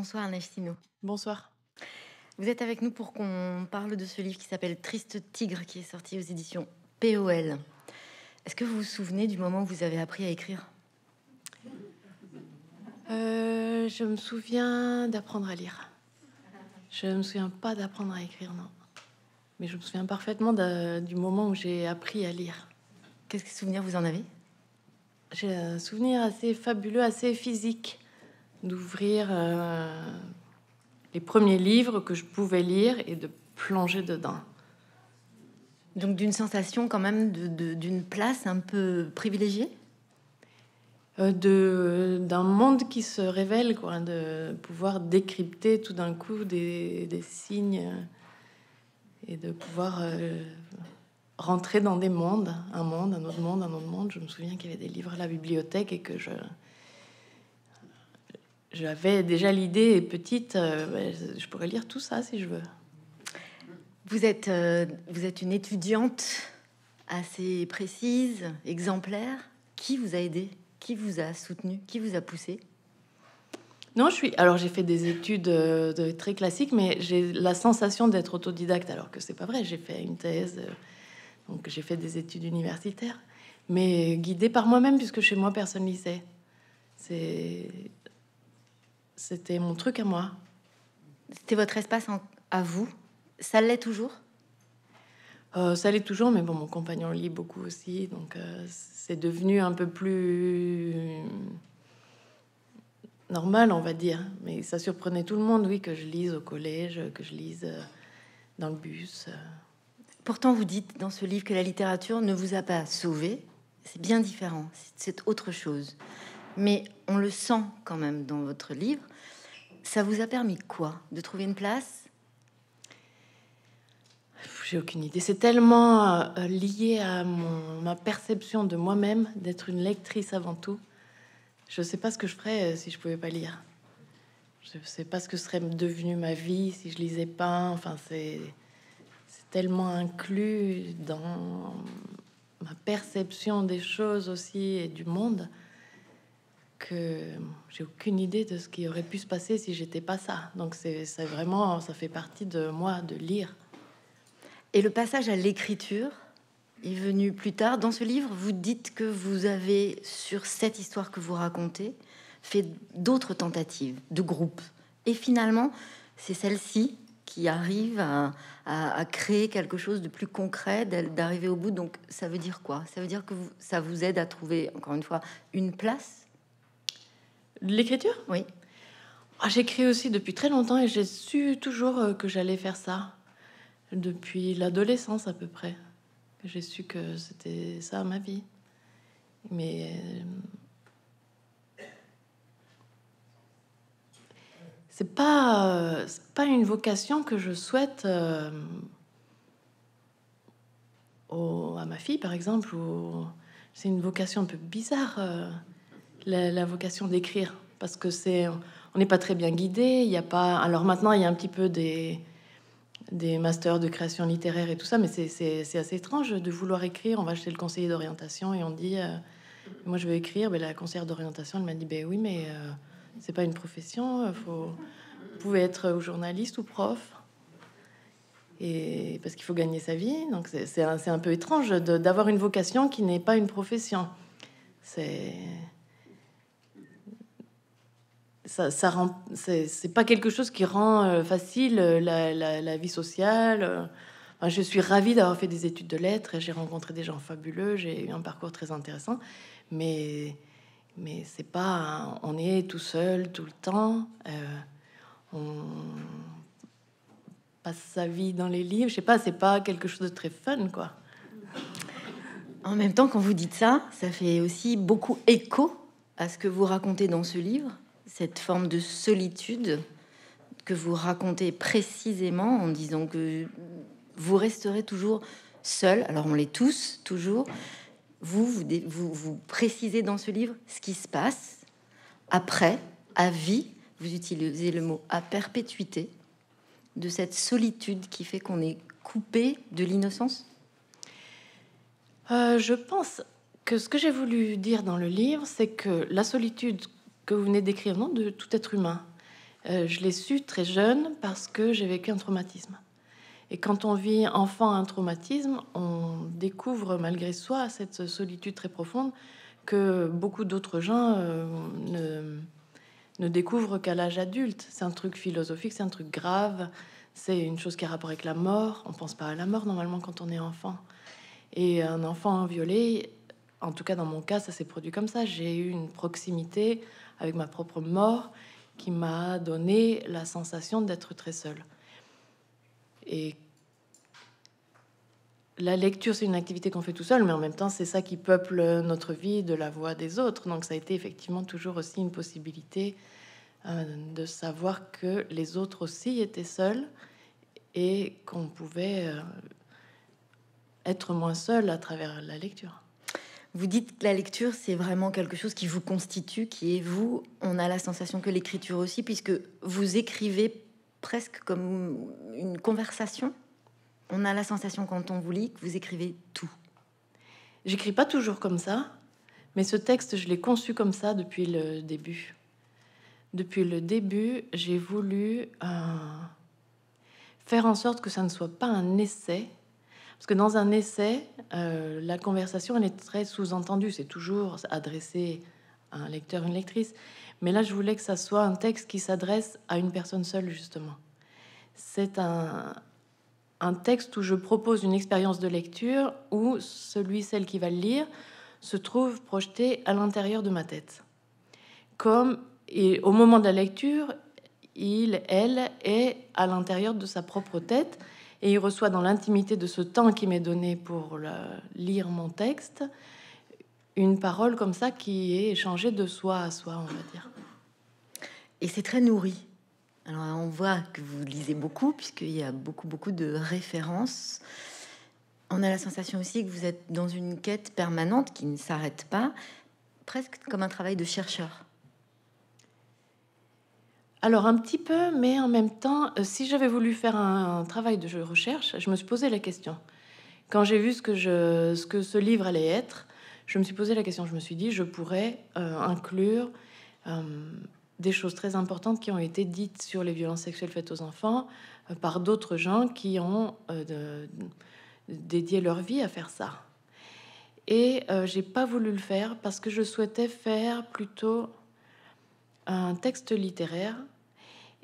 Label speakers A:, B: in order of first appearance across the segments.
A: Bonsoir Nestino. Bonsoir. Vous êtes avec nous pour qu'on parle de ce livre qui s'appelle Triste Tigre, qui est sorti aux éditions POL. Est-ce que vous vous souvenez du moment où vous avez appris à écrire euh, Je me
B: souviens d'apprendre à lire. Je ne me souviens pas d'apprendre à écrire, non. Mais je me souviens parfaitement du moment où j'ai appris à lire. Qu'est-ce que souvenir vous en avez J'ai un souvenir assez fabuleux, assez physique d'ouvrir euh, les premiers livres que je pouvais lire et de plonger dedans.
A: Donc d'une sensation quand même d'une place un peu privilégiée euh, d'un monde qui se révèle, quoi,
B: de pouvoir décrypter tout d'un coup des, signes et de pouvoir euh, rentrer dans des mondes, un monde, un autre monde, un autre monde. Je me souviens qu'il y avait des livres à la bibliothèque et que je, j'avais
A: déjà l'idée petite, euh, je pourrais lire tout ça si je veux. Vous êtes, euh, vous êtes une étudiante assez précise, exemplaire. Qui vous a aidé Qui vous a soutenu Qui vous a poussé non, je
B: suis. Alors, j'ai fait des études euh, de, très classiques, mais j'ai la sensation d'être autodidacte, alors que c'est pas vrai. J'ai fait une thèse, donc j'ai fait des études universitaires, mais guidée par moi-même, puisque chez moi personne lisait. C'est c'était mon truc à moi. C'était votre espace à vous Ça l'est toujours euh, Ça l'est toujours, mais bon, mon compagnon lit beaucoup aussi, donc euh, c'est devenu un peu plus normal, on va dire. Mais ça surprenait tout le monde, oui, que je lise au collège, que je lise euh, dans le bus.
A: Pourtant, vous dites dans ce livre que la littérature ne vous a pas sauvé. C'est bien différent, c'est autre chose. Mais on le sent quand même dans votre livre ça vous a permis quoi De trouver une place
B: J'ai aucune idée. C'est tellement euh, lié à ma perception de moi-même, d'être une lectrice avant tout. Je ne sais pas ce que je ferais euh, si je pouvais pas lire. Je ne sais pas ce que serait devenue ma vie si je lisais pas. Enfin, c'est tellement inclus dans ma perception des choses aussi et du monde que euh, j'ai aucune idée de ce qui aurait pu se passer si j'étais pas ça. Donc c'est vraiment, ça fait partie de moi de lire.
A: Et le passage à l'écriture est venu plus tard. Dans ce livre, vous dites que vous avez, sur cette histoire que vous racontez, fait d'autres tentatives de groupe. Et finalement, c'est celle-ci qui arrive à, à, créer quelque chose de plus concret, d'arriver au bout. Donc ça veut dire quoi Ça veut dire que vous, ça vous aide à trouver, encore une fois, une place L'écriture Oui.
B: Ah, j'écris aussi depuis très longtemps et j'ai su toujours euh, que j'allais faire ça. Depuis l'adolescence à peu près. J'ai su que c'était ça ma vie. Mais. Euh, c'est pas, pas une vocation que je souhaite euh, à ma fille, par exemple. C'est une vocation un peu bizarre la, vocation d'écrire parce que c'est on n'est pas très bien guidé. Il n'y a pas. Alors maintenant, il y a un petit peu des des masters de création littéraire et tout ça, mais c'est assez étrange de vouloir écrire. On va chez le conseiller d'orientation et on dit, euh, moi je veux écrire, mais ben, la conseillère d'orientation elle m'a dit, ben oui, mais euh, c'est pas une profession. Euh, faut, vous pouvez être journaliste ou prof. Et parce qu'il faut gagner sa vie, donc c'est un, un peu étrange d'avoir une vocation qui n'est pas une profession. C'est ça, ça rend, c'est pas quelque chose qui rend euh, facile euh, la, la, vie sociale. Euh. je suis ravie d'avoir fait des études de lettres j'ai rencontré des gens fabuleux, j'ai eu un parcours très intéressant, mais, mais c'est pas. On est tout seul tout le temps, on passe sa vie dans les livres, je sais pas,
A: c'est pas quelque chose de très fun quoi. En même temps, quand vous dites ça, ça fait aussi beaucoup écho à ce que vous racontez dans ce livre cette forme de solitude que vous racontez précisément en disant que vous resterez toujours seul. Alors on l'est tous, toujours. Vous vous, précisez dans ce livre ce qui se passe après, à vie. Vous utilisez le mot à perpétuité de cette solitude qui fait qu'on est coupé de l'innocence euh, Je pense que ce que j'ai
B: voulu dire dans le livre, c'est que la solitude que vous venez décrire, non, de tout être humain. Euh, je l'ai su très jeune parce que j'ai vécu un traumatisme. Et quand on vit enfant un traumatisme, on découvre malgré soi cette solitude très profonde que beaucoup d'autres gens euh, ne, ne, découvrent qu'à l'âge adulte. C'est un truc philosophique, c'est un truc grave, c'est une chose qui a rapport avec la mort. On pense pas à la mort normalement quand on est enfant. Et un enfant violé, en tout cas dans mon cas, ça s'est produit comme ça. J'ai eu une proximité avec ma propre mort, qui m'a donné la sensation d'être très seule. Et la lecture, c'est une activité qu'on fait tout seul, mais en même temps, c'est ça qui peuple notre vie de la voix des autres. Donc ça a été effectivement toujours aussi une possibilité euh, de savoir que les autres aussi étaient seuls et qu'on pouvait euh,
A: être moins seul à travers la lecture. Vous dites que la lecture, c'est vraiment quelque chose qui vous constitue, qui est vous. On a la sensation que l'écriture aussi, puisque vous écrivez presque comme une conversation. On a la sensation quand on vous lit que vous écrivez tout. J'écris pas toujours comme ça,
B: mais ce texte, je l'ai conçu comme ça depuis le début. Depuis le début, j'ai voulu euh, faire en sorte que ça ne soit pas un essai, parce que dans un essai, euh, la conversation, elle est très sous-entendue. C'est toujours adressé à un lecteur, une lectrice. Mais là, je voulais que ça soit un texte qui s'adresse à une personne seule, justement. C'est un, un texte où je propose une expérience de lecture où celui, celle qui va le lire, se trouve projeté à l'intérieur de ma tête. Comme et au moment de la lecture, il, elle, est à l'intérieur de sa propre tête et il reçoit dans l'intimité de ce temps qui m'est donné pour lire mon texte une
A: parole comme ça qui est échangée de soi à soi, on va dire. Et c'est très nourri. Alors on voit que vous lisez beaucoup puisqu'il y a beaucoup beaucoup de références. On a la sensation aussi que vous êtes dans une quête permanente qui ne s'arrête pas, presque comme un travail de chercheur.
B: Alors un petit peu, mais en même temps, euh, si j'avais voulu faire un, travail de recherche, je me suis posé la question. Quand j'ai vu ce que, ce livre allait être, je me suis posé la question, je me suis dit, je pourrais euh, inclure euh, des choses très importantes qui ont été dites sur les violences sexuelles faites aux enfants par d'autres gens qui ont dédié leur vie à faire ça. Et je n'ai pas voulu le faire parce que je souhaitais faire plutôt un texte littéraire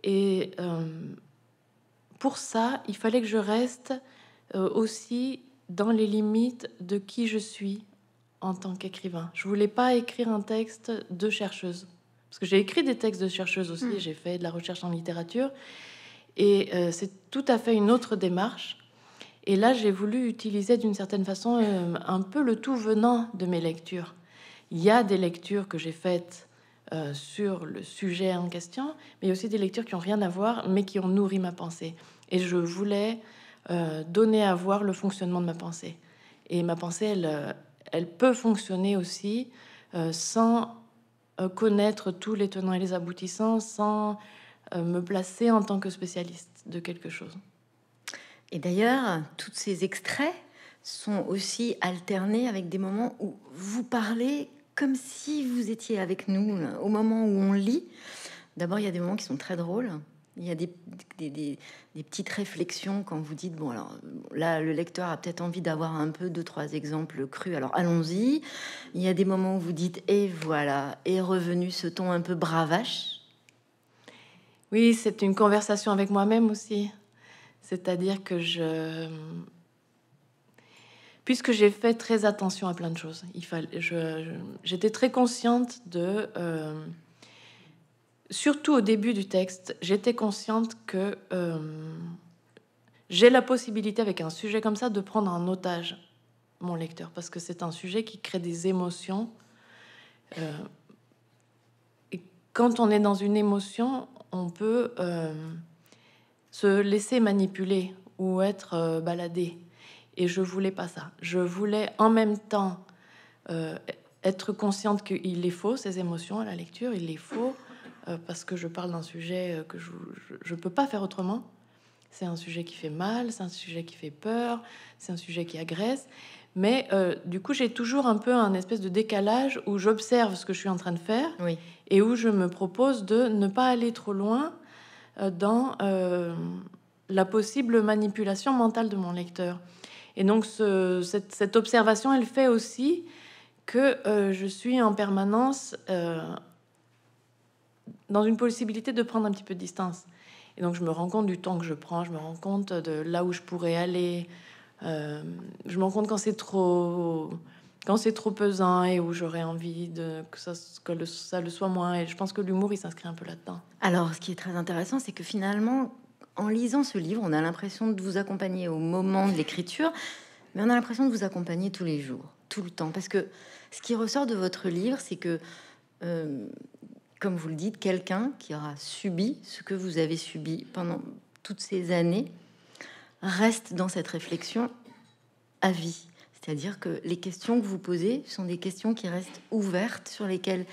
B: et euh, pour ça, il fallait que je reste euh, aussi dans les limites de qui je suis en tant qu'écrivain. Je voulais pas écrire un texte de chercheuse. Parce que j'ai écrit des textes de chercheuse aussi, mm. j'ai fait de la recherche en littérature. Et euh, c'est tout à fait une autre démarche. Et là, j'ai voulu utiliser d'une certaine façon un peu le tout venant de mes lectures. Il y a des lectures que j'ai faites euh, sur le sujet en question, mais il y a aussi des lectures qui n'ont rien à voir, mais qui ont nourri ma pensée. Et je voulais euh, donner à voir le fonctionnement de ma pensée. Et ma pensée, elle, euh, elle peut fonctionner aussi sans connaître tous les tenants et les aboutissants, sans
A: me placer en tant que spécialiste de quelque chose. Et d'ailleurs, tous ces extraits sont aussi alternés avec des moments où vous parlez comme si vous étiez avec nous euh, au moment où on lit. D'abord, il y a des moments qui sont très drôles. Il y a des, des petites réflexions quand vous dites, bon, alors là, le lecteur a peut-être envie d'avoir un peu deux, trois exemples crus, alors allons-y. Il y a des moments où vous dites, et voilà, est revenu ce ton un peu bravache.
B: Oui, c'est une conversation avec moi-même aussi. C'est-à-dire que je, puisque j'ai fait très attention à plein de choses. Il fallait, j'étais très consciente de, euh, surtout au début du texte, j'étais consciente que euh, j'ai la possibilité avec un sujet comme ça de prendre en otage mon lecteur, parce que c'est un sujet qui crée des émotions. Euh, et quand on est dans une émotion, on peut se laisser manipuler ou être baladé. Et je voulais pas ça. Je voulais en même temps euh, être consciente qu'il est faux, ces émotions à la lecture, il est faux, euh, parce que je parle d'un sujet euh, que je ne peux pas faire autrement. C'est un sujet qui fait mal, c'est un sujet qui fait peur, c'est un sujet qui agresse. Mais du coup, j'ai toujours un peu un espèce de décalage où j'observe ce que je suis en train de faire oui. et où je me propose de ne pas aller trop loin dans la possible manipulation mentale de mon lecteur. Et donc cette, observation, elle fait aussi que euh, je suis en permanence euh, dans une possibilité de prendre un petit peu de distance. Et donc je me rends compte du temps que je prends, je me rends compte de là où je pourrais aller, euh, je me rends compte quand c'est trop quand c'est trop pesant et où j'aurais envie de, que, ça, que ça le soit moins. Et je pense que l'humour, il s'inscrit un peu là-dedans.
A: Alors, ce qui est très intéressant, c'est que finalement, en lisant ce livre, on a l'impression de vous accompagner au moment de l'écriture, mais on a l'impression de vous accompagner tous les jours, tout le temps. Parce que ce qui ressort de votre livre, c'est que, euh, comme vous le dites, quelqu'un qui aura subi ce que vous avez subi pendant toutes ces années reste dans cette réflexion à vie. C'est-à-dire que les questions que vous posez sont des questions qui restent ouvertes, sur lesquelles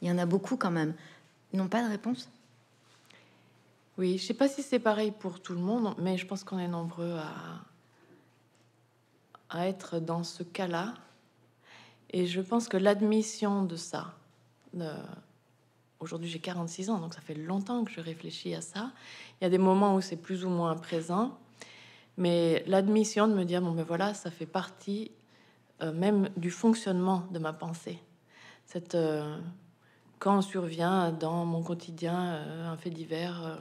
A: il y en a beaucoup quand même, n'ont pas de réponse.
B: Oui, je sais pas si c'est pareil pour tout le monde, mais je pense qu'on est nombreux à, être dans ce cas-là. Et je pense que l'admission de ça, aujourd'hui j'ai 46 ans, donc ça fait longtemps que je réfléchis à ça. Il y a des moments où c'est plus ou moins présent, mais l'admission de me dire, bon mais ben voilà, ça fait partie euh, même du fonctionnement de ma pensée. Cette, euh, quand on survient dans mon quotidien euh, un fait divers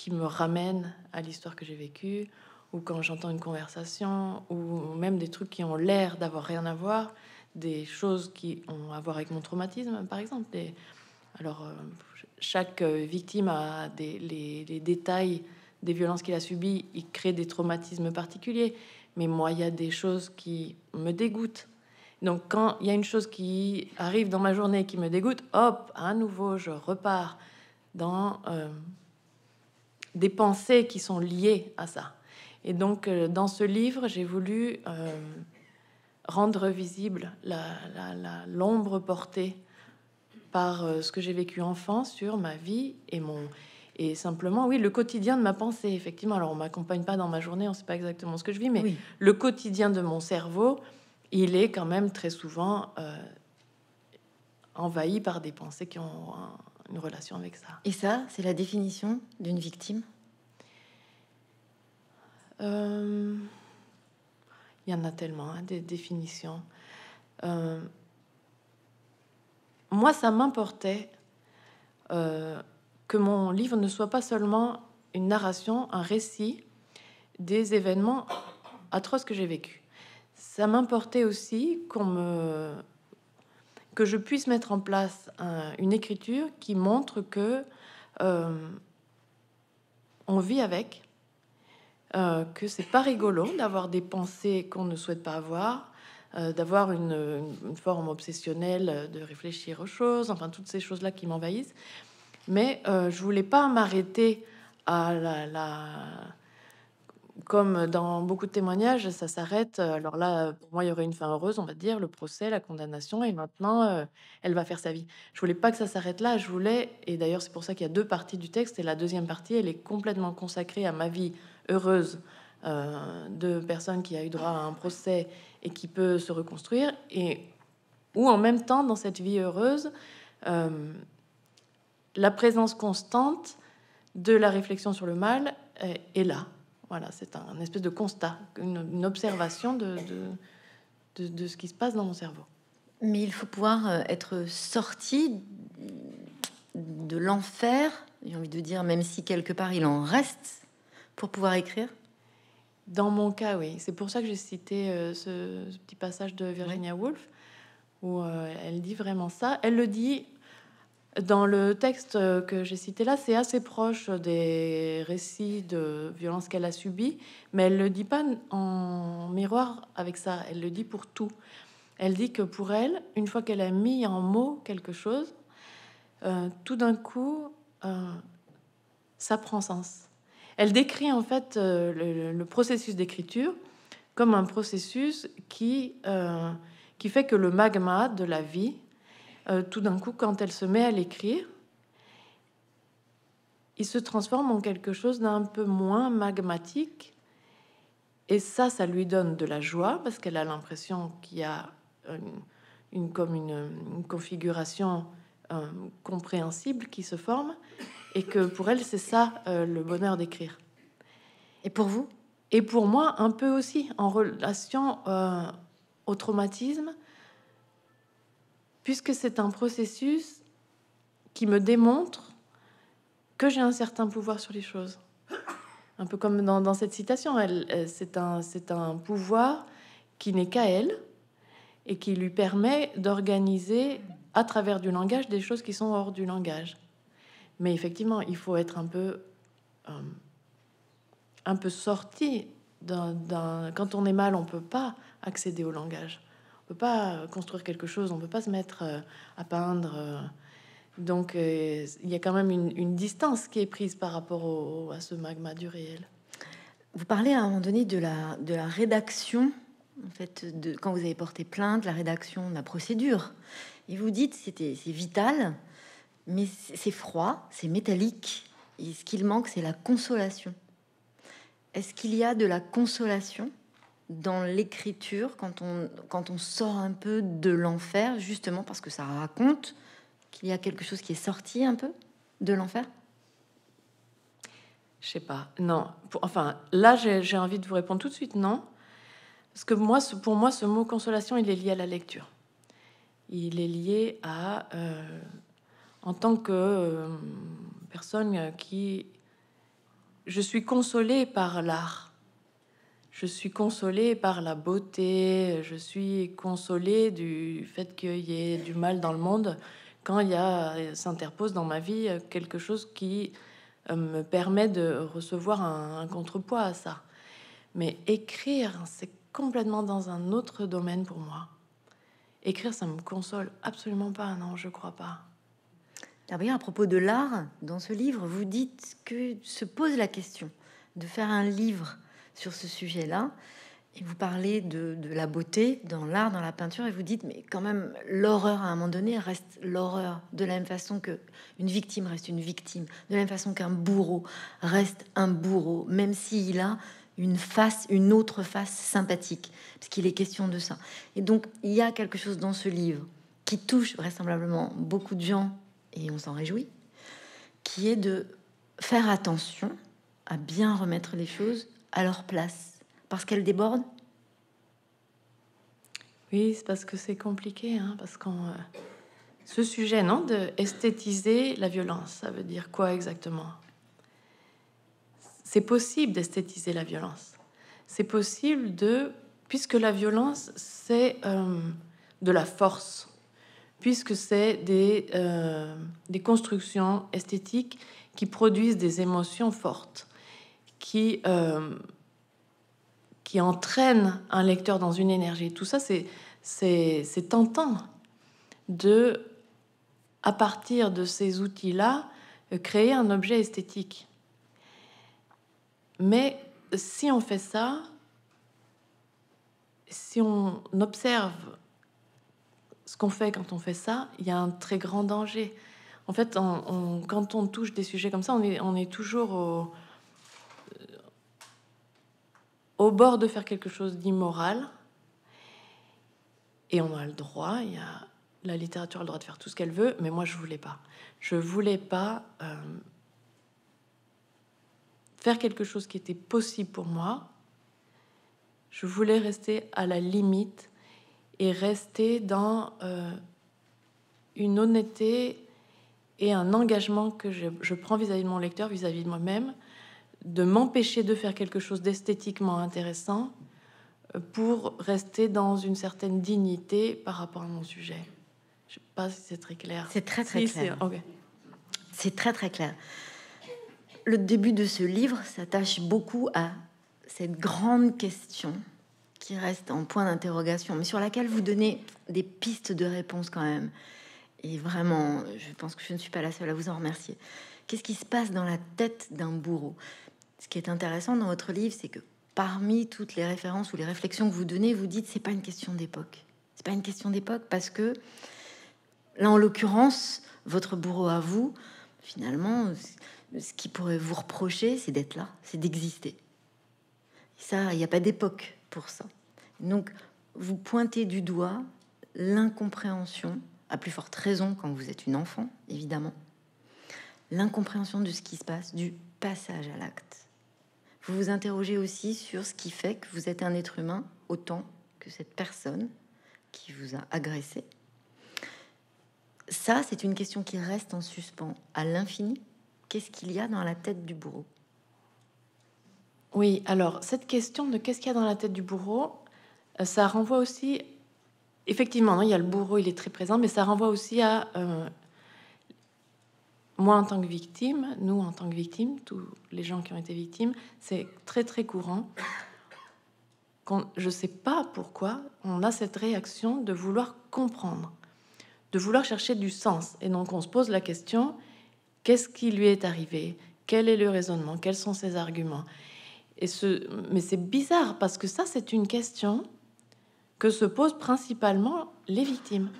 B: qui me ramène à l'histoire que j'ai vécue, ou quand j'entends une conversation, ou même des trucs qui ont l'air d'avoir rien à voir, des choses qui ont à voir avec mon traumatisme, par exemple. Des... Alors, euh, chaque euh, victime a des, les, les détails des violences qu'il a subies, il crée des traumatismes particuliers. Mais moi, il y a des choses qui me dégoûtent. Donc, quand il y a une chose qui arrive dans ma journée qui me dégoûte, hop, à nouveau, je repars dans euh, des pensées qui sont liées à ça. Et donc, euh, dans ce livre, j'ai voulu euh, rendre visible l'ombre portée par euh, ce que j'ai vécu enfant sur ma vie et mon et simplement oui le quotidien de ma pensée effectivement alors on m'accompagne pas dans ma journée on sait pas exactement ce que je vis mais le quotidien de mon cerveau il est quand même très souvent envahi par des pensées qui ont un, une relation avec ça. Et ça, c'est la définition d'une victime euh, Il y en a tellement, hein, des définitions. Euh, moi, ça m'importait euh, que mon livre ne soit pas seulement une narration, un récit des événements atroces que j'ai vécus. Ça m'importait aussi qu'on me que je puisse mettre en place une écriture qui montre que euh, on vit avec, euh, que c'est pas rigolo d'avoir des pensées qu'on ne souhaite pas avoir, euh, d'avoir une, forme obsessionnelle de réfléchir aux choses, enfin toutes ces choses-là qui m'envahissent. Mais euh, je voulais pas m'arrêter à la comme dans beaucoup de témoignages, ça s'arrête. Euh, alors là, pour moi, il y aurait une fin heureuse, on va dire, le procès, la condamnation, et maintenant, euh, elle va faire sa vie. Je voulais pas que ça s'arrête là. Je voulais, et d'ailleurs, c'est pour ça qu'il y a deux parties du texte, et la deuxième partie, elle est complètement consacrée à ma vie heureuse euh, de personne qui a eu droit à un procès et qui peut se reconstruire, et où en même temps, dans cette vie heureuse, la présence constante de la réflexion sur le mal est là. Voilà, c'est un, espèce de constat,
A: une, observation de, de, ce qui se passe dans mon cerveau. Mais il faut pouvoir euh, être sorti de l'enfer, j'ai envie de dire, même si quelque part il en reste, pour pouvoir écrire Dans mon cas, oui.
B: C'est pour ça que j'ai cité euh, ce, petit passage de Virginia Woolf, où euh, elle dit vraiment ça. Elle le dit dans le texte euh, que j'ai cité là, c'est assez proche des récits de violences qu'elle a subies, mais elle le dit pas en miroir avec ça, elle le dit pour tout. Elle dit que pour elle, une fois qu'elle a mis en mots quelque chose, euh, tout d'un coup, euh, ça prend sens. Elle décrit en fait le, processus d'écriture comme un processus qui, qui fait que le magma de la vie euh, tout d'un coup, quand elle se met à l'écrire, il se transforme en quelque chose d'un peu moins magmatique. Et ça, ça lui donne de la joie parce qu'elle a l'impression qu'il y a une, comme une, configuration euh, compréhensible qui se forme et que pour elle, c'est ça euh, le bonheur d'écrire. Et pour vous Et pour moi, un peu aussi, en relation au traumatisme puisque c'est un processus qui me démontre que j'ai un certain pouvoir sur les choses. Un peu comme dans, cette citation, euh, c'est un, pouvoir qui n'est qu'à elle et qui lui permet d'organiser à travers du langage des choses qui sont hors du langage. Mais effectivement, il faut être un peu, euh, un peu sorti d'un, Quand on est mal, on ne peut pas accéder au langage peut pas euh, construire quelque chose, on peut pas se mettre euh, à peindre. Euh. Donc il y a quand même une, distance qui est prise
A: par rapport au, à ce magma du réel. Vous parlez à un moment donné de la, de la rédaction, en fait, de, quand vous avez porté plainte, la rédaction de la procédure. Et vous dites c'était c'est vital, mais c'est froid, c'est métallique. Et ce qu'il manque, c'est la consolation. Est-ce qu'il y a de la consolation dans l'écriture, quand on, quand on sort un peu de l'enfer, justement parce que ça raconte qu'il y a quelque chose qui est sorti un peu de l'enfer
B: Je sais pas. Non. Pour, enfin, là, j'ai envie de vous répondre tout de suite non. Parce que moi, pour moi, ce mot consolation, il est lié à la lecture. Il est lié à... Euh, en tant que euh, personne qui... Je suis consolée par l'art je suis consolée par la beauté, je suis consolée du fait qu'il y ait du mal dans le monde quand il y a s'interpose dans ma vie quelque chose qui euh, me permet de recevoir un, contrepoids à ça. Mais écrire, c'est complètement dans un autre domaine pour moi. Écrire, ça me console absolument pas, non, je crois pas.
A: D'ailleurs, à propos de l'art, dans ce livre, vous dites que se pose la question de faire un livre sur ce sujet-là. Et vous parlez de, de la beauté dans l'art, dans la peinture, et vous dites, mais quand même, l'horreur à un moment donné reste l'horreur, de la même façon que une victime reste une victime, de la même façon qu'un bourreau reste un bourreau, même s'il a une face, une autre face sympathique, parce qu'il est question de ça. Et donc, il y a quelque chose dans ce livre qui touche vraisemblablement beaucoup de gens, et on s'en réjouit, qui est de faire attention à bien remettre les choses à leur place Parce qu'elles débordent Oui, c'est parce que c'est compliqué, hein, parce qu'on... Euh,
B: ce sujet, non, de esthétiser la violence, ça veut dire quoi exactement C'est possible d'esthétiser la violence. C'est possible de... Puisque la violence, c'est euh, de la force, puisque c'est des, euh, des constructions esthétiques qui produisent des émotions fortes qui, euh, qui entraîne un lecteur dans une énergie. Tout ça, c'est tentant de, à partir de ces outils-là, euh, créer un objet esthétique. Mais si on fait ça, si on observe ce qu'on fait quand on fait ça, il y a un très grand danger. En fait, quand on touche des sujets comme ça, on est, on est toujours au, au bord de faire quelque chose d'immoral. Et on a le droit, il y a, la littérature a le droit de faire tout ce qu'elle veut, mais moi je voulais pas. Je voulais pas euh, faire quelque chose qui était possible pour moi. Je voulais rester à la limite et rester dans euh, une honnêteté et un engagement que je, prends vis-à-vis de mon lecteur, vis à -vis de moi-même, de m'empêcher de faire quelque chose d'esthétiquement intéressant euh, pour rester dans une certaine dignité par rapport à mon sujet.
A: Je sais pas si c'est très clair. C'est très très clair. C'est très très clair. Le début de ce livre s'attache beaucoup à cette grande question qui reste en point d'interrogation, mais sur laquelle vous donnez des pistes de réponse quand même. Et vraiment, je pense que je ne suis pas la seule à vous en remercier. Qu'est-ce qui se passe dans la tête d'un bourreau ce qui est intéressant dans votre livre, c'est que parmi toutes les références ou les réflexions que vous donnez, vous dites c'est pas une question d'époque. C'est pas une question d'époque parce que là, en l'occurrence, votre bourreau à vous, finalement, ce qui pourrait vous reprocher, c'est d'être là, c'est d'exister. Ça, il n'y a pas d'époque pour ça. Donc, vous pointez du doigt l'incompréhension, à plus forte raison quand vous êtes une enfant, évidemment, l'incompréhension de ce qui se passe, du passage à l'acte. Vous vous interrogez aussi sur ce qui fait que vous êtes un être humain autant que cette personne qui vous a agressé. Ça, c'est une question qui reste en suspens à l'infini. Qu'est-ce qu'il y a dans la tête du bourreau Oui, alors cette question de qu'est-ce qu'il y a dans la tête du
B: bourreau, euh, ça renvoie aussi, effectivement, il y a le bourreau, il est très présent, mais ça renvoie aussi à euh, moi en tant que victime, nous en tant que victime, tous les gens qui ont été victimes, c'est très très courant. quand je ne sais pas pourquoi on a cette réaction de vouloir comprendre, de vouloir chercher du sens. Et donc on se pose la question, qu'est-ce qui lui est arrivé Quel est le raisonnement Quels sont ses arguments et ce, Mais c'est bizarre parce que ça, c'est une question que se posent principalement les victimes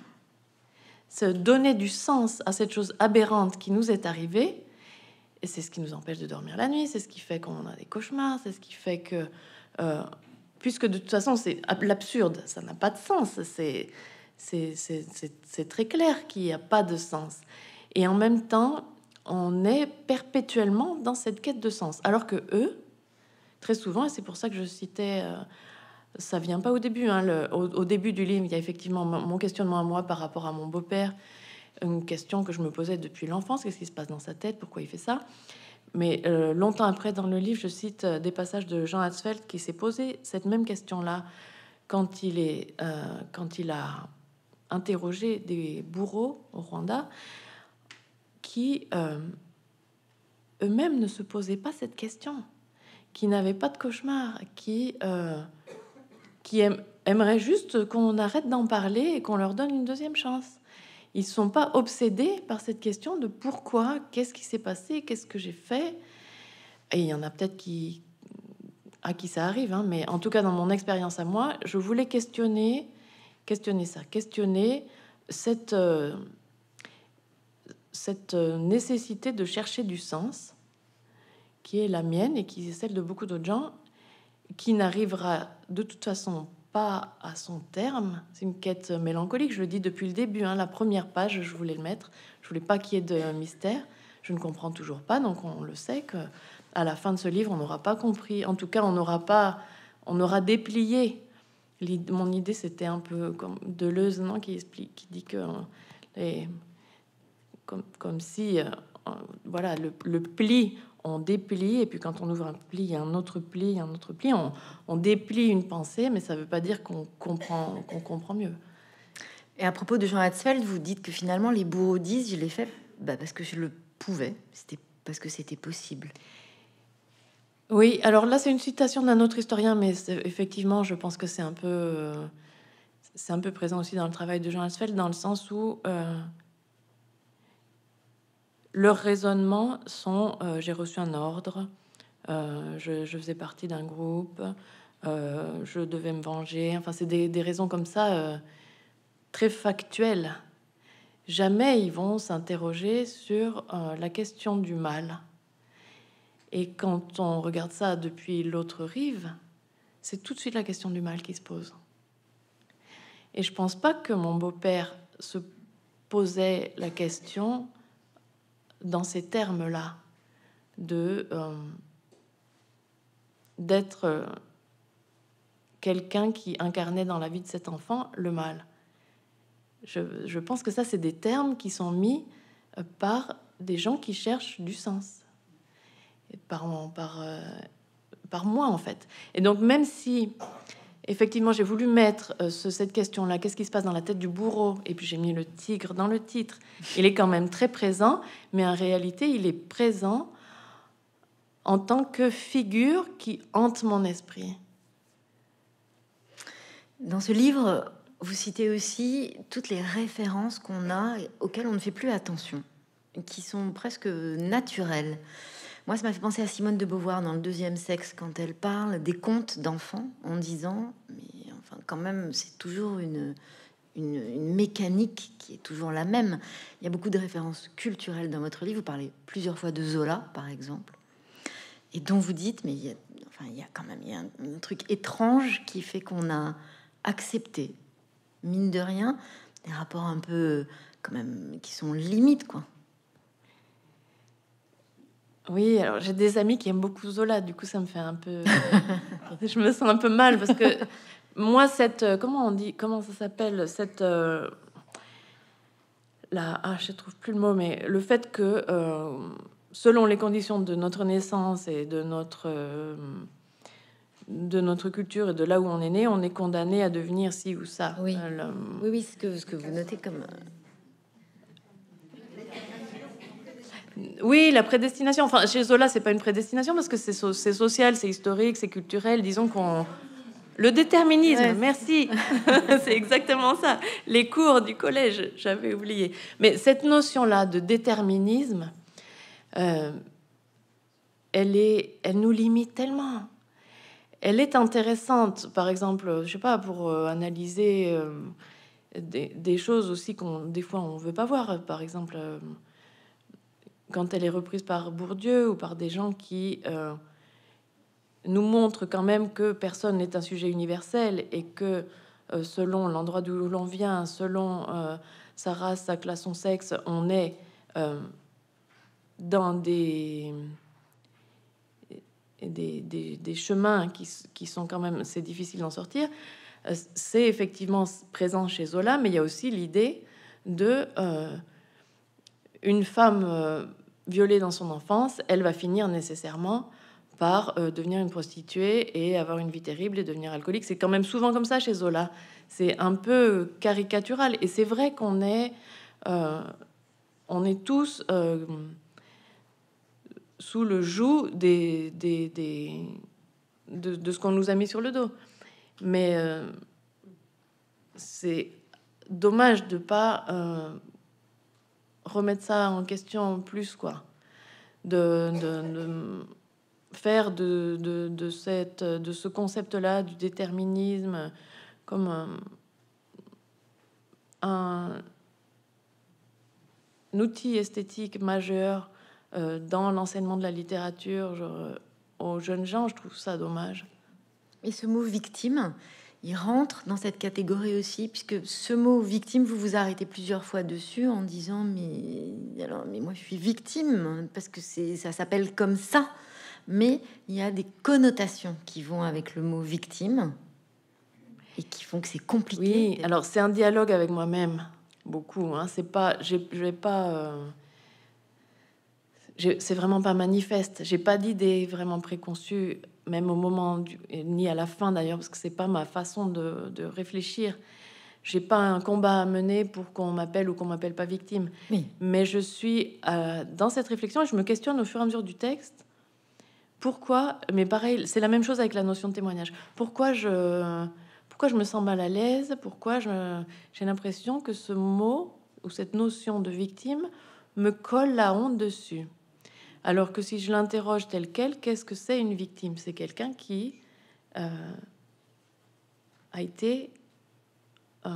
B: se donner du sens à cette chose aberrante qui nous est arrivée. Et c'est ce qui nous empêche de dormir la nuit, c'est ce qui fait qu'on a des cauchemars, c'est ce qui fait que... Euh, puisque de toute façon, c'est l'absurde, ça n'a pas de sens, c'est, c'est, c'est, c'est très clair qu'il n'y a pas de sens. Et en même temps, on est perpétuellement dans cette quête de sens. Alors que eux, très souvent, et c'est pour ça que je citais euh, ça vient pas au début. Hein, le, au, début du livre, il y a effectivement mon questionnement à moi par rapport à mon beau-père, une question que je me posais depuis l'enfance qu'est-ce qui se passe dans sa tête Pourquoi il fait ça Mais euh, longtemps après, dans le livre, je cite euh, des passages de Jean Hatzfeld qui s'est posé cette même question-là quand il est, euh, quand il a interrogé des bourreaux au Rwanda qui eux-mêmes ne se posaient pas cette question, qui n'avaient pas de cauchemar, qui qui aimeraient juste qu'on arrête d'en parler et qu'on leur donne une deuxième chance. Ils ne sont pas obsédés par cette question de pourquoi, qu'est-ce qui s'est passé, qu'est-ce que j'ai fait. Et il y en a peut-être qui, à qui ça arrive, hein, mais en tout cas dans mon expérience à moi, je voulais questionner, questionner ça, questionner cette, euh, cette euh, nécessité de chercher du sens qui est la mienne et qui est celle de beaucoup d'autres gens qui n'arrivera de toute façon pas à son terme. C'est une quête euh, mélancolique, je le dis depuis le début. Hein. la première page, je voulais le mettre. Je voulais pas qu'il y ait de mystère. Je ne comprends toujours pas, donc on le sait que à la fin de ce livre, on n'aura pas compris. En tout cas, on n'aura pas, on aura déplié. Mon idée, c'était un peu comme Deleuze, non, qui explique, qui dit que euh, les, comme, comme si, euh, voilà, le, le pli on déplie, et puis quand on ouvre un pli, il y a un autre pli, il y a un autre pli, on, déplie une pensée,
A: mais ça ne veut pas dire qu'on comprend, qu'on comprend mieux. Et à propos de Jean Hatzfeld, vous dites que finalement les bourreaux disent, je l'ai fait bah, parce que je le pouvais, c'était parce que c'était possible. Oui, alors là c'est une citation d'un autre historien, mais effectivement je
B: pense que c'est un peu, c'est un peu présent aussi dans le travail de Jean Hatzfeld, dans le sens où euh, leurs raisonnements sont euh, j'ai reçu un ordre, euh, je, faisais partie d'un groupe, euh, je devais me venger. Enfin, c'est des, des, raisons comme ça très factuelles. Jamais ils vont s'interroger sur la question du mal. Et quand on regarde ça depuis l'autre rive, c'est tout de suite la question du mal qui se pose. Et je pense pas que mon beau-père se posait la question dans ces termes-là, de euh, d'être euh, quelqu'un qui incarnait dans la vie de cet enfant le mal. Je, je pense que ça, c'est des termes qui sont mis euh, par des gens qui cherchent du sens, par, par, par moi en fait. Et donc même si effectivement, j'ai voulu mettre euh, cette question-là, qu'est-ce qui se passe dans la tête du bourreau Et puis j'ai mis le tigre dans le titre. Il est quand même très présent, mais en réalité, il est présent
A: en tant que figure qui hante mon esprit. Dans ce livre, vous citez aussi toutes les références qu'on a auxquelles on ne fait plus attention, qui sont presque naturelles. Moi, ça m'a fait penser à Simone de Beauvoir dans Le deuxième sexe, quand elle parle des contes d'enfants en disant, mais enfin, quand même, c'est toujours une, une, mécanique qui est toujours la même. Il y a beaucoup de références culturelles dans votre livre. Vous parlez plusieurs fois de Zola, par exemple, et dont vous dites, mais il y a, enfin, il quand même un, un truc étrange qui fait qu'on a accepté, mine de rien, des rapports un peu, quand même, qui sont limites, quoi. Oui, alors
B: j'ai des amis qui aiment beaucoup Zola, du coup ça me fait un peu... je me sens un peu mal parce que moi, cette... Euh, comment on dit Comment ça s'appelle Cette... Euh, ah, je ne trouve plus le mot, mais le fait que, euh, selon les conditions de notre naissance et de notre... de notre culture et de là où on est né, on est condamné à devenir ci ou ça. Oui,
A: oui, oui, ce que, ce que vous notez comme
B: Oui, la prédestination. Enfin, chez Zola, c'est pas une prédestination parce que c'est social, c'est historique, c'est culturel. Disons qu'on le déterminisme, merci. c'est exactement ça. Les cours du collège, j'avais oublié. Mais cette notion-là de déterminisme, euh, elle, est, elle nous limite tellement. Elle est intéressante, par exemple, je sais pas, pour euh, analyser euh, des, choses aussi qu'on des fois on veut pas voir. Par exemple, quand elle est reprise par Bourdieu ou par des gens qui euh, nous montrent quand même que personne n'est un sujet universel et que euh, selon l'endroit d'où l'on vient, selon euh, sa race, sa classe, son sexe, on est dans des des, chemins qui, sont quand même, c'est difficile d'en sortir. C'est effectivement présent chez Zola, mais il y a aussi l'idée de une femme violée dans son enfance, elle va finir nécessairement par euh, devenir une prostituée et avoir une vie terrible et devenir alcoolique. C'est quand même souvent comme ça chez Zola. C'est un peu caricatural. Et c'est vrai qu'on est, euh, on est tous euh, sous le joug de, de, ce qu'on nous a mis sur le dos. Mais c'est dommage de pas remettre ça en question plus, quoi. De, faire de, cette, de ce concept-là, du déterminisme, comme un, outil esthétique majeur euh, dans l'enseignement de la littérature
A: euh, aux jeunes gens, je trouve ça dommage. Et ce mot victime, il rentre dans cette catégorie aussi, puisque ce mot victime, vous vous arrêtez plusieurs fois dessus en disant mais alors mais moi je suis victime parce que c'est ça s'appelle comme ça, mais il y a des connotations qui vont avec le mot victime et qui font que c'est compliqué. Oui, alors c'est un dialogue avec moi-même beaucoup. Hein, c'est
B: pas, je vais pas. Euh, c'est vraiment pas manifeste. J'ai pas d'idées vraiment préconçue même au moment du, ni à la fin d'ailleurs, parce que c'est pas ma façon de, de réfléchir. J'ai pas un combat à mener pour qu'on m'appelle ou qu'on m'appelle pas victime. Mais je suis euh, dans cette réflexion et je me questionne au fur et à mesure du texte. Pourquoi Mais pareil, c'est la même chose avec la notion de témoignage. Pourquoi je pourquoi je me sens mal à l'aise Pourquoi j'ai l'impression que ce mot ou cette notion de victime me colle la honte dessus alors que si je l'interroge tel quel, qu'est-ce que c'est une victime C'est quelqu'un qui euh, a été euh,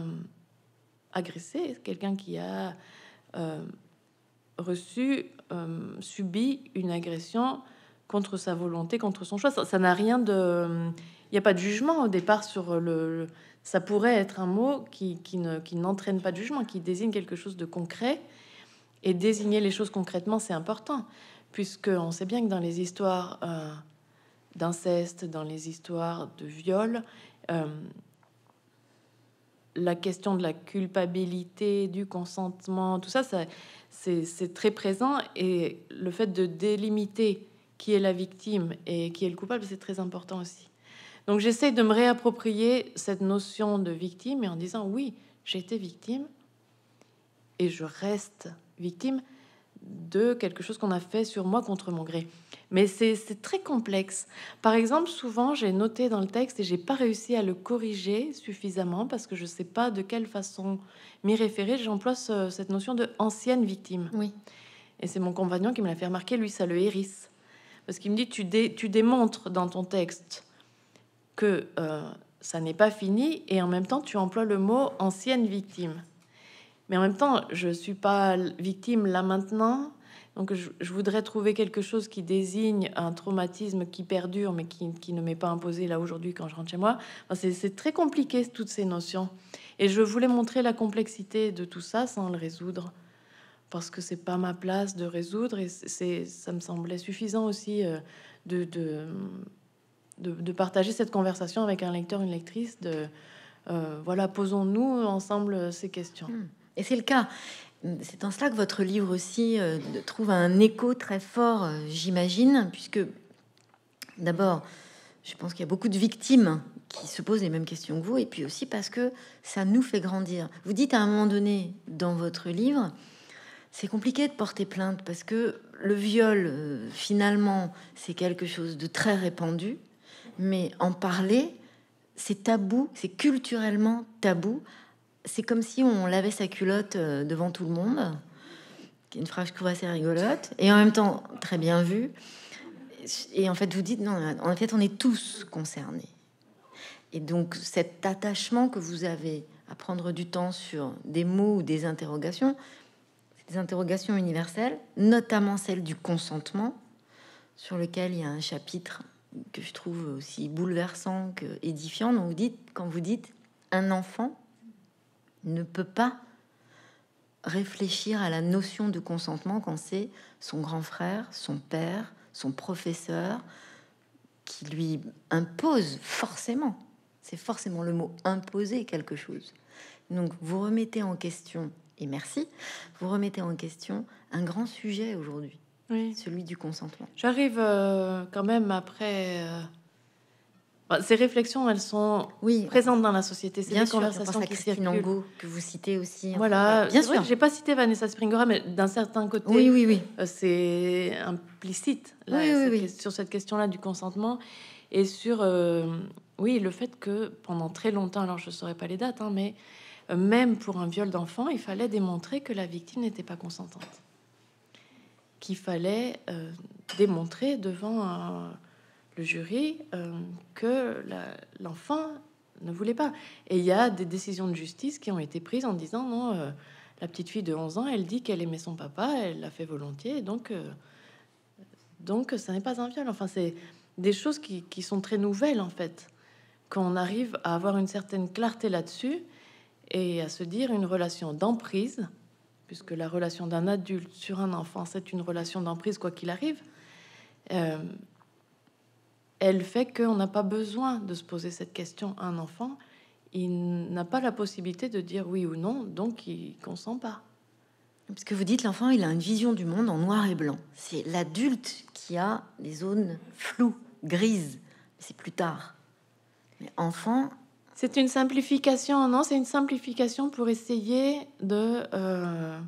B: agressé, quelqu'un qui a euh, reçu, subi une agression contre sa volonté, contre son choix. Ça n'a rien de... Il n'y a pas de jugement au départ sur le... ça pourrait être un mot qui, n'entraîne pas de jugement, qui désigne quelque chose de concret. Et désigner les choses concrètement, c'est important puisque on sait bien que dans les histoires euh, d'inceste, dans les histoires de viol, euh, la question de la culpabilité, du consentement, tout ça, ça c'est très présent. Et le fait de délimiter qui est la victime et qui est le coupable, c'est très important aussi. Donc j'essaie de me réapproprier cette notion de victime et en disant oui, j'ai été victime et je reste victime, de quelque chose qu'on a fait sur moi contre mon gré. Mais c'est très complexe. Par exemple, souvent, j'ai noté dans le texte et j'ai pas réussi à le corriger suffisamment parce que je ne sais pas de quelle façon m'y référer. J'emploie cette notion de ancienne victime. Oui. Et c'est mon compagnon qui me l'a fait remarquer. Lui, ça le hérisse parce qu'il me dit tu, démontres dans ton texte que euh, ça n'est pas fini et en même temps tu emploies le mot ancienne victime. Mais en même temps, je ne suis pas victime là maintenant. Donc je, voudrais trouver quelque chose qui désigne un traumatisme qui perdure, mais qui, ne m'est pas imposé là aujourd'hui quand je rentre chez moi. c'est très compliqué toutes ces notions. Et je voulais montrer la complexité de tout ça sans le résoudre. Parce que c'est pas ma place de résoudre et c'est, ça me semblait suffisant aussi euh, de, de, partager cette conversation avec un lecteur, une lectrice.
A: De euh, voilà, posons-nous ensemble ces questions. Hmm. Et c'est le cas. C'est en cela que votre livre aussi euh, trouve un écho très fort, euh, j'imagine, puisque d'abord, je pense qu'il y a beaucoup de victimes qui se posent les mêmes questions que vous, et puis aussi parce que ça nous fait grandir. Vous dites à un moment donné dans votre livre, c'est compliqué de porter plainte parce que le viol, euh, finalement, c'est quelque chose de très répandu, mais en parler, c'est tabou, c'est culturellement tabou, c'est comme si on lavait sa culotte euh, devant tout le monde, qui est une phrase que je trouve assez rigolote, et en même temps très bien vue. Et en fait, vous dites, non, en fait, on est tous concernés. Et donc cet attachement que vous avez à prendre du temps sur des mots ou des interrogations, des interrogations universelles, notamment celle du consentement, sur lequel il y a un chapitre que je trouve aussi bouleversant que édifiant, Donc, vous dites, quand vous dites un enfant ne peut pas réfléchir à la notion de consentement quand c'est son grand frère, son père, son professeur qui lui impose forcément. C'est forcément le mot imposer quelque chose. Donc vous remettez en question, et merci, vous remettez en question un grand sujet aujourd'hui, celui du consentement.
B: J'arrive euh, quand même après... Euh, ces réflexions, elles sont oui, présentes dans la société. C'est des conversations qui circulent.
A: que vous citez aussi. Voilà, bien sûr. J'ai pas cité
B: Vanessa Springora, mais d'un certain côté, oui, oui, oui. Euh, c'est implicite sur cette question-là du consentement et sur, euh, oui, le fait que pendant très longtemps, alors je saurais pas les dates, hein, mais euh, même pour un viol d'enfant, il fallait démontrer que la victime n'était pas consentante, qu'il fallait démontrer devant un le jury euh, que l'enfant ne voulait pas. Et il y a des décisions de justice qui ont été prises en disant non, euh, la petite fille de 11 ans, elle dit qu'elle aimait son papa, elle l'a fait volontiers, donc euh, donc ça n'est pas un viol. Enfin, c'est des choses qui, sont très nouvelles en fait. qu'on arrive à avoir une certaine clarté là-dessus et à se dire une relation d'emprise, puisque la relation d'un adulte sur un enfant, c'est une relation d'emprise quoi qu'il arrive elle fait qu'on n'a pas besoin de se poser cette question. à Un enfant, il n'a pas la possibilité de dire oui ou non, donc il consent pas.
A: Parce que vous dites, l'enfant, il a une vision du monde en noir et blanc. C'est l'adulte qui a les zones floues, grises. C'est plus tard. Mais enfant.
B: C'est une simplification, non C'est une simplification pour essayer
A: de. Euh,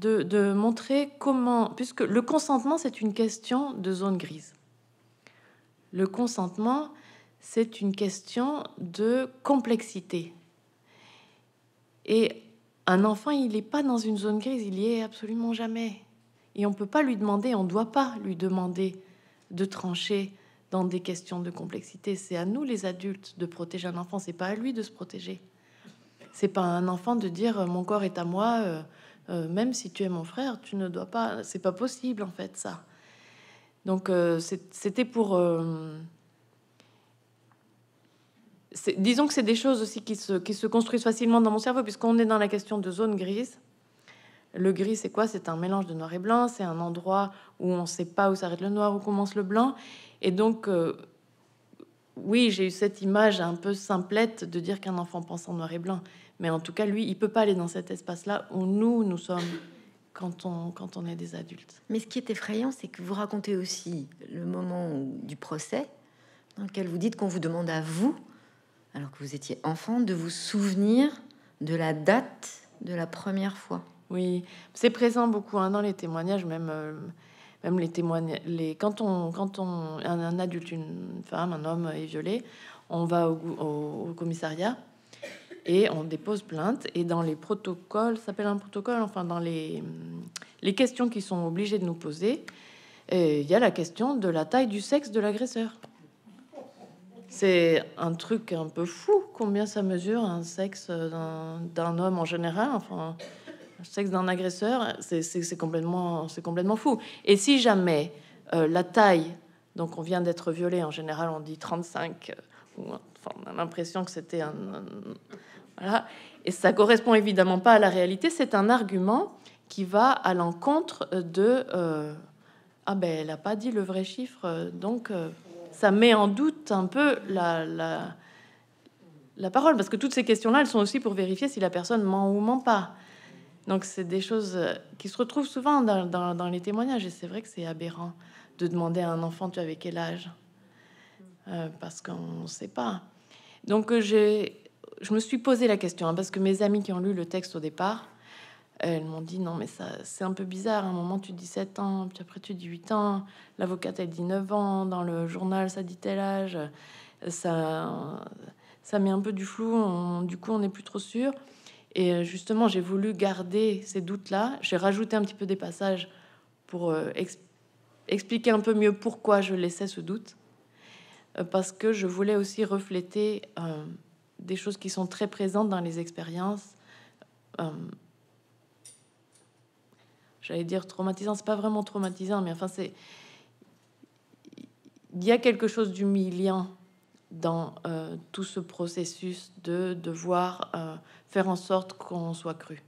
B: de, montrer comment, puisque le consentement, c'est une question de zone grise. Le consentement, c'est une question de complexité. Et un enfant, il n'est pas dans une zone grise, il y est absolument jamais. Et on peut pas lui demander, on ne doit pas lui demander de trancher dans des questions de complexité. C'est à nous, les adultes, de protéger un enfant. C'est pas à lui de se protéger. C'est pas un enfant de dire euh, mon corps est à moi, euh, euh, même si tu es mon frère, tu ne dois pas, c'est pas possible en fait ça. Donc euh, c'était pour, euh, disons que c'est des choses aussi qui se, qui se construisent facilement dans mon cerveau puisqu'on est dans la question de zone grise. Le gris, c'est quoi C'est un mélange de noir et blanc, c'est un endroit où on ne sait pas où s'arrête le noir, où commence le blanc. Et donc, oui, j'ai eu cette image un peu simplette de dire qu'un enfant pense en noir et blanc. Mais en tout cas, lui, il peut pas aller dans cet espace-là où nous, nous sommes quand on, quand on est des adultes.
A: Mais ce qui est effrayant, c'est que vous racontez aussi le moment du procès dans lequel vous dites qu'on vous demande à vous, alors que vous étiez enfant, de vous souvenir de la date de la première fois. Oui, c'est présent beaucoup hein, dans les témoignages,
B: même, euh, même les témoignages. Les, quand on, quand on, un, adulte, une femme, un homme est violé, on va au commissariat et on dépose plainte. Et dans les protocoles, ça s'appelle un protocole, enfin dans les, hum, les questions qui sont obligées de nous poser, euh, il y a la question de la taille du sexe de l'agresseur. C'est un truc un peu fou, combien ça mesure un sexe d'un homme en général, enfin le sexe d'un agresseur, c'est complètement, complètement fou. Et si jamais euh, la taille, donc on vient d'être violé, en général on dit 35 euh, ou ou on a l'impression que c'était un, Voilà. Et ça correspond évidemment pas à la réalité. C'est un argument qui va à l'encontre de... Euh, ah ben, elle n'a pas dit le vrai chiffre, euh, donc euh, ça met en doute un peu la, la, la parole, parce que toutes ces questions-là, elles sont aussi pour vérifier si la personne ment ou ment pas. Donc c'est des choses qui se retrouvent souvent dans, dans, les témoignages, et c'est vrai que c'est aberrant de demander à un enfant, tu avais quel âge Parce qu'on ne sait pas. Donc euh, je me suis posé la question, hein, parce que mes amis qui ont lu le texte au départ, euh, elles m'ont dit non, mais ça c'est un peu bizarre. À un moment, tu dis 7 ans, puis après, tu dis 8 ans. L'avocate, elle dit 9 ans. Dans le journal, ça dit tel âge. Ça, ça met un peu du flou. du coup, on n'est plus trop sûr. Et euh, justement, j'ai voulu garder ces doutes-là. J'ai rajouté un petit peu des passages pour expliquer un peu mieux pourquoi je laissais ce doute. Euh, parce que je voulais aussi refléter euh, des choses qui sont très présentes dans les expériences. Euh, j'allais dire traumatisant, c'est pas vraiment traumatisant, mais enfin, c'est. Il y a quelque chose d'humiliant dans tout ce processus de devoir faire en sorte qu'on soit cru.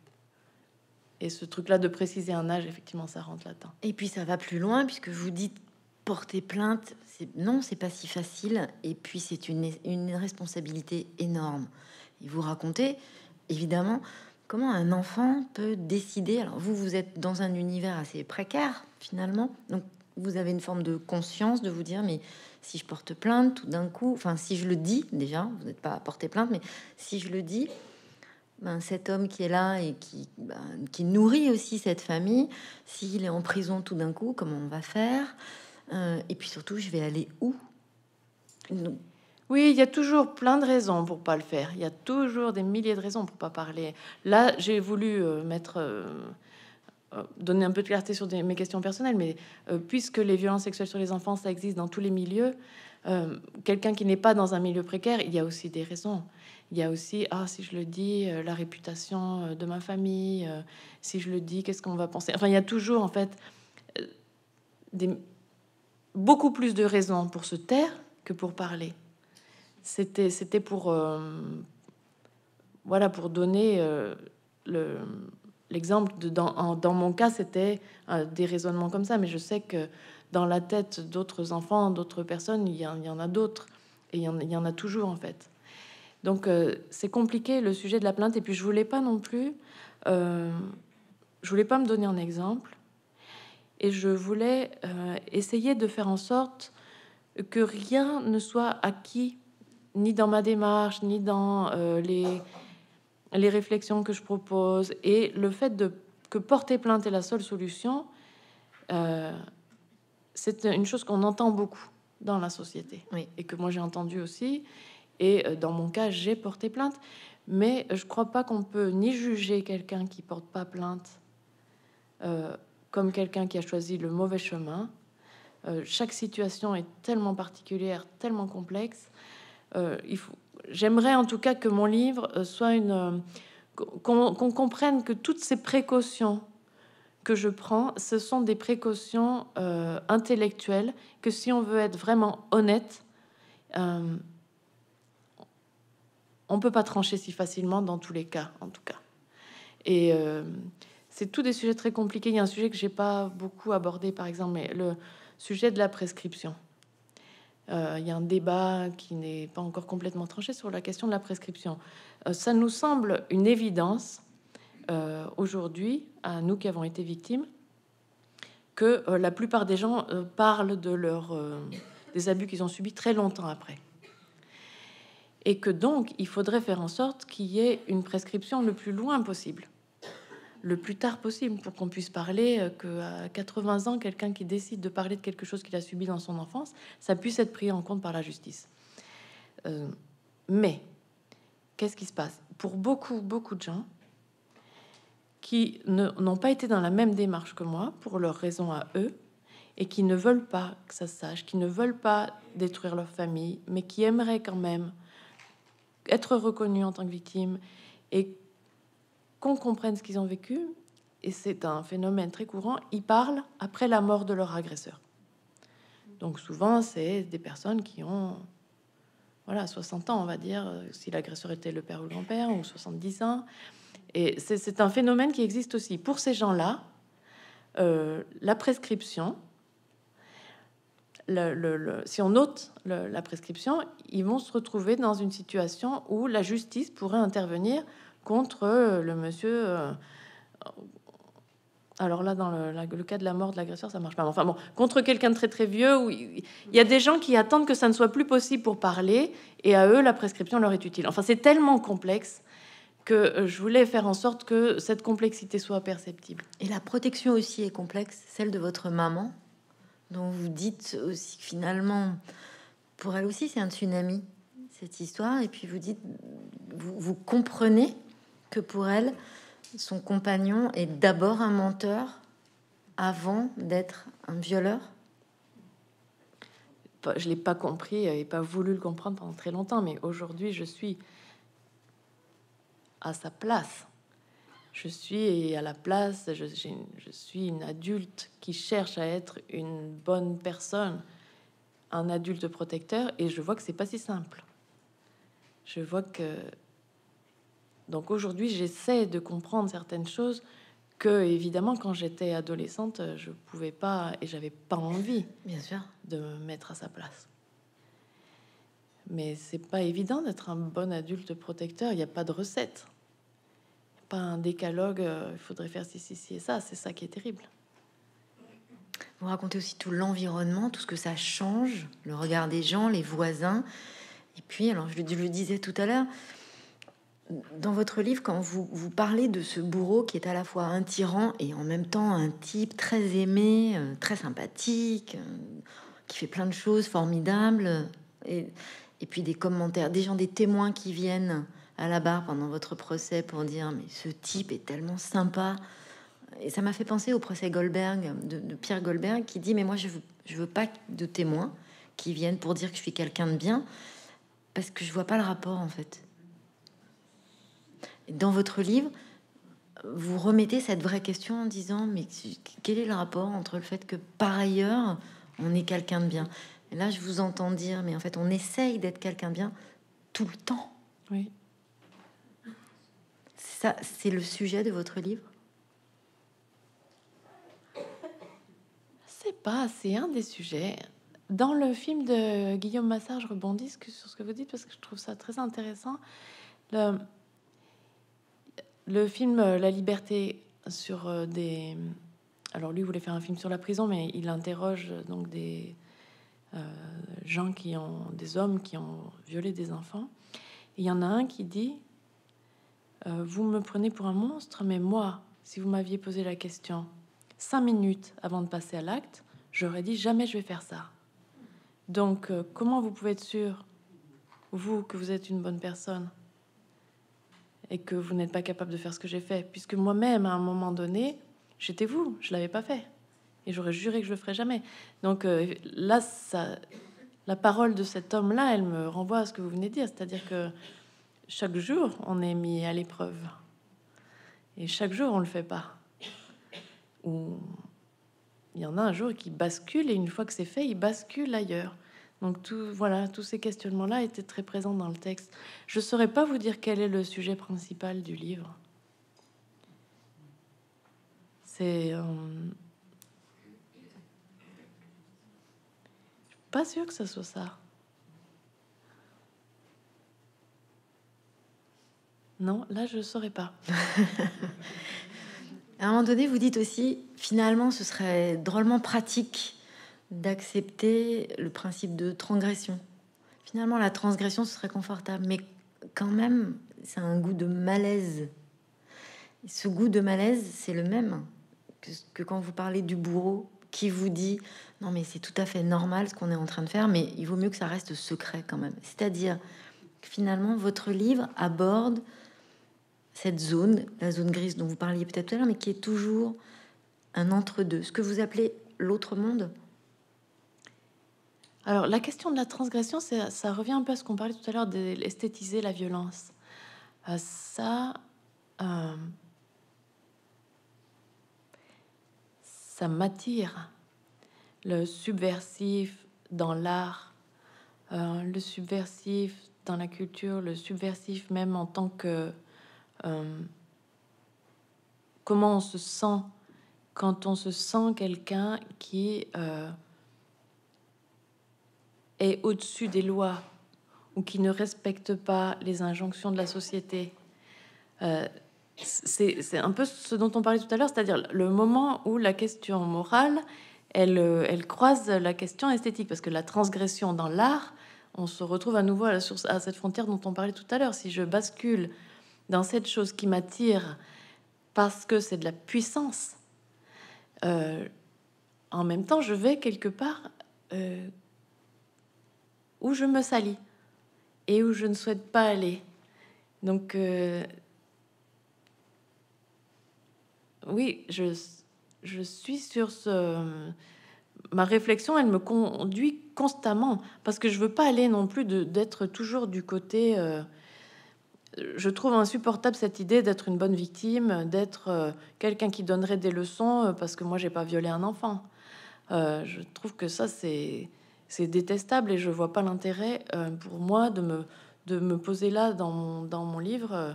B: Et ce truc-là de préciser un âge, effectivement, ça rentre là-dedans.
A: Et puis ça va plus loin, puisque vous dites porter plainte, non, c'est pas si facile. Et puis c'est une, responsabilité énorme. Et vous racontez, évidemment, comment un enfant peut décider. Alors vous, vous êtes dans un univers assez précaire finalement, donc vous avez une forme de conscience de vous dire mais si je porte plainte tout d'un coup, enfin si je le dis déjà, vous n'êtes pas à porter plainte, mais si je le dis, ben, cet homme qui est là et qui, ben, qui nourrit aussi cette famille, s'il est en prison tout d'un coup, comment on va faire euh, et puis surtout, je vais aller où
B: oui, il y a toujours plein de raisons pour pas le faire. Il y a toujours des milliers de raisons pour pas parler. Là, j'ai voulu euh, mettre, euh, donner un peu de clarté sur mes questions personnelles, mais puisque les violences sexuelles sur les enfants, ça existe dans tous les milieux, quelqu'un qui n'est pas dans un milieu précaire, il y a aussi des raisons. Il y a aussi, ah, si je le dis, la réputation de ma famille, si je le dis, qu'est-ce qu'on va penser. Enfin, il y a toujours, en fait, des beaucoup plus de raisons pour se taire que pour parler. C'était, c'était pour, euh, voilà, pour donner euh, l'exemple dans, mon cas, c'était euh, des raisonnements comme ça, mais je sais que dans la tête d'autres enfants, d'autres personnes, il y, en, a d'autres et il y en, a toujours en fait. Donc c'est compliqué le sujet de la plainte et puis je voulais pas non plus, je voulais pas me donner un exemple et je voulais euh, essayer de faire en sorte que rien ne soit acquis, ni dans ma démarche, ni dans euh, les, les réflexions que je propose. Et le fait de, que porter plainte est la seule solution, euh, c'est une chose qu'on entend beaucoup dans la société oui. et que moi j'ai entendu aussi. Et dans mon cas, j'ai porté plainte. Mais je crois pas qu'on peut ni juger quelqu'un qui porte pas plainte comme quelqu'un qui a choisi le mauvais chemin. Euh, chaque situation est tellement particulière, tellement complexe. Euh, il faut... J'aimerais en tout cas que mon livre euh, soit une... qu'on comprenne que toutes ces précautions que je prends, ce sont des précautions intellectuelles que si on veut être vraiment honnête, on ne peut pas trancher si facilement dans tous les cas, en tout cas. Et, c'est tous des sujets très compliqués. Il y a un sujet que je n'ai pas beaucoup abordé, par exemple, mais le sujet de la prescription. Euh, il y a un débat qui n'est pas encore complètement tranché sur la question de la prescription. Euh, ça nous semble une évidence euh, aujourd'hui, à nous qui avons été victimes, que la plupart des gens parlent de leur, des abus qu'ils ont subis très longtemps après. Et que donc, il faudrait faire en sorte qu'il y ait une prescription le plus loin possible le plus tard possible pour qu'on puisse parler, euh, qu'à 80 ans, quelqu'un qui décide de parler de quelque chose qu'il a subi dans son enfance, ça puisse être pris en compte par la justice. Euh, mais, qu'est-ce qui se passe Pour beaucoup, beaucoup de gens qui n'ont pas été dans la même démarche que moi, pour leurs raisons à eux, et qui ne veulent pas que ça se sache, qui ne veulent pas détruire leur famille, mais qui aimeraient quand même être reconnus en tant que victimes et qu'on comprenne ce qu'ils ont vécu, et c'est un phénomène très courant, ils parlent après la mort de leur agresseur. Donc souvent, c'est des personnes qui ont voilà, 60 ans, on va dire, si l'agresseur était le père ou le grand-père, ou 70 ans. Et c'est un phénomène qui existe aussi. Pour ces gens-là, euh, la prescription, si on note la prescription, ils vont se retrouver dans une situation où la justice pourrait intervenir contre euh, le monsieur. Euh, alors là, dans le, le, cas de la mort de l'agresseur, ça marche pas. Enfin bon, contre quelqu'un de très très vieux, où il y a des gens qui attendent que ça ne soit plus possible pour parler, et à eux, la prescription leur est utile. Enfin, c'est tellement complexe que euh, je
A: voulais faire en sorte que cette complexité soit perceptible. Et la protection aussi est complexe, celle de votre maman, dont vous dites aussi que finalement, pour elle aussi, c'est un tsunami, cette histoire. Et puis vous dites, vous, vous comprenez que pour elle, son compagnon est d'abord un menteur avant d'être un violeur
B: Je ne l'ai pas compris et pas voulu le comprendre pendant très longtemps, mais aujourd'hui, je suis à sa place. Je suis à la place, je, je, suis une adulte qui cherche à être une bonne personne, un adulte protecteur, et je vois que c'est pas si simple. Je vois que donc aujourd'hui, j'essaie de comprendre certaines choses que, évidemment, quand j'étais adolescente, je pouvais pas et j'avais pas envie Bien sûr. de me mettre à sa place. Mais c'est pas évident d'être un bon adulte protecteur. Il n'y a pas de recette. a pas un décalogue. Euh, il faudrait faire ci, ci, et ça. C'est ça qui est terrible.
A: Vous racontez aussi tout l'environnement, tout ce que ça change, le regard des gens, les voisins. Et puis, alors je le disais tout à l'heure, dans votre livre, quand vous, vous parlez de ce bourreau qui est à la fois un tyran et en même temps un type très aimé, euh, très sympathique, euh, qui fait plein de choses formidables, et, et puis des commentaires, des gens, des témoins qui viennent à la barre pendant votre procès pour dire mais ce type est tellement sympa. Et ça m'a fait penser au procès Goldberg, de, Pierre Goldberg, qui dit mais moi je ne je veux pas de témoins qui viennent pour dire que je suis quelqu'un de bien, parce que je vois pas le rapport en fait. Dans votre livre, vous remettez cette vraie question en disant mais quel est le rapport entre le fait que par ailleurs on est quelqu'un de bien Là, je vous entends dire mais en fait on essaye d'être quelqu'un de bien tout le temps. Oui. Ça, c'est le sujet de votre livre.
B: C'est pas, c'est un des sujets. Dans le film de Guillaume Massard, je rebondis sur ce que vous dites parce que je trouve ça très intéressant. Le, le film euh, La Liberté sur euh, des... Alors lui voulait faire un film sur la prison, mais il interroge euh, donc des gens qui ont... des hommes qui ont violé des enfants. il y en a un qui dit, vous me prenez pour un monstre, mais moi, si vous m'aviez posé la question cinq minutes avant de passer à l'acte, j'aurais dit jamais je vais faire ça. Donc comment vous pouvez être sûr, vous, que vous êtes une bonne personne et que vous n'êtes pas capable de faire ce que j'ai fait, puisque moi-même, à un moment donné, j'étais vous, je l'avais pas fait, et j'aurais juré que je le ferais jamais. Donc euh, là, ça, la parole de cet homme-là, elle me renvoie à ce que vous venez de dire, c'est-à-dire que chaque jour, on est mis à l'épreuve, et chaque jour, on le fait pas. Ou il y en a un jour qui bascule, et une fois que c'est fait, il bascule ailleurs. Donc tout, voilà, tous ces questionnements-là étaient très présents dans le texte. Je ne saurais pas vous dire quel est le sujet principal du livre. C'est... Euh... Pas sûr que ce soit ça.
A: Non, là, je ne saurais pas. à un moment donné, vous dites aussi, finalement, ce serait drôlement pratique d'accepter le principe de transgression. Finalement, la transgression, ce serait confortable, mais quand même, c'est un goût de malaise. ce goût de malaise, c'est le même que, quand vous parlez du bourreau qui vous dit non mais c'est tout à fait normal ce qu'on est en train de faire, mais il vaut mieux que ça reste secret quand même. C'est-à-dire que finalement, votre livre aborde cette zone, la zone grise dont vous parliez peut-être tout à l'heure, mais qui est toujours un entre-deux. Ce que vous appelez l'autre monde, alors la question de la transgression, ça revient
B: un peu à ce qu'on parlait tout à l'heure d'esthétiser la violence. Euh, ça, euh, ça m'attire. Le subversif dans l'art, euh, le subversif dans la culture, le subversif même en tant que... comment on se sent quand on se sent quelqu'un qui est au-dessus des lois ou qui ne respecte pas les injonctions de la société. Euh, c'est un peu ce dont on parlait tout à l'heure, c'est-à-dire le moment où la question morale, elle, euh, elle croise la question esthétique, parce que la transgression dans l'art, on se retrouve à nouveau à, la source, à cette frontière dont on parlait tout à l'heure. Si je bascule dans cette chose qui m'attire parce que c'est de la puissance, euh, en même temps, je vais quelque part où je me salis et où je ne souhaite pas aller. Donc, euh, oui, je, je, suis sur ce... Ma réflexion, elle me conduit constamment, parce que je veux pas aller non plus d'être toujours du côté... Euh, je trouve insupportable cette idée d'être une bonne victime, d'être euh, quelqu'un qui donnerait des leçons parce que moi j'ai pas violé un enfant. je trouve que ça c'est c'est détestable et je vois pas l'intérêt euh, pour moi de me, de me poser là dans mon, dans mon livre euh,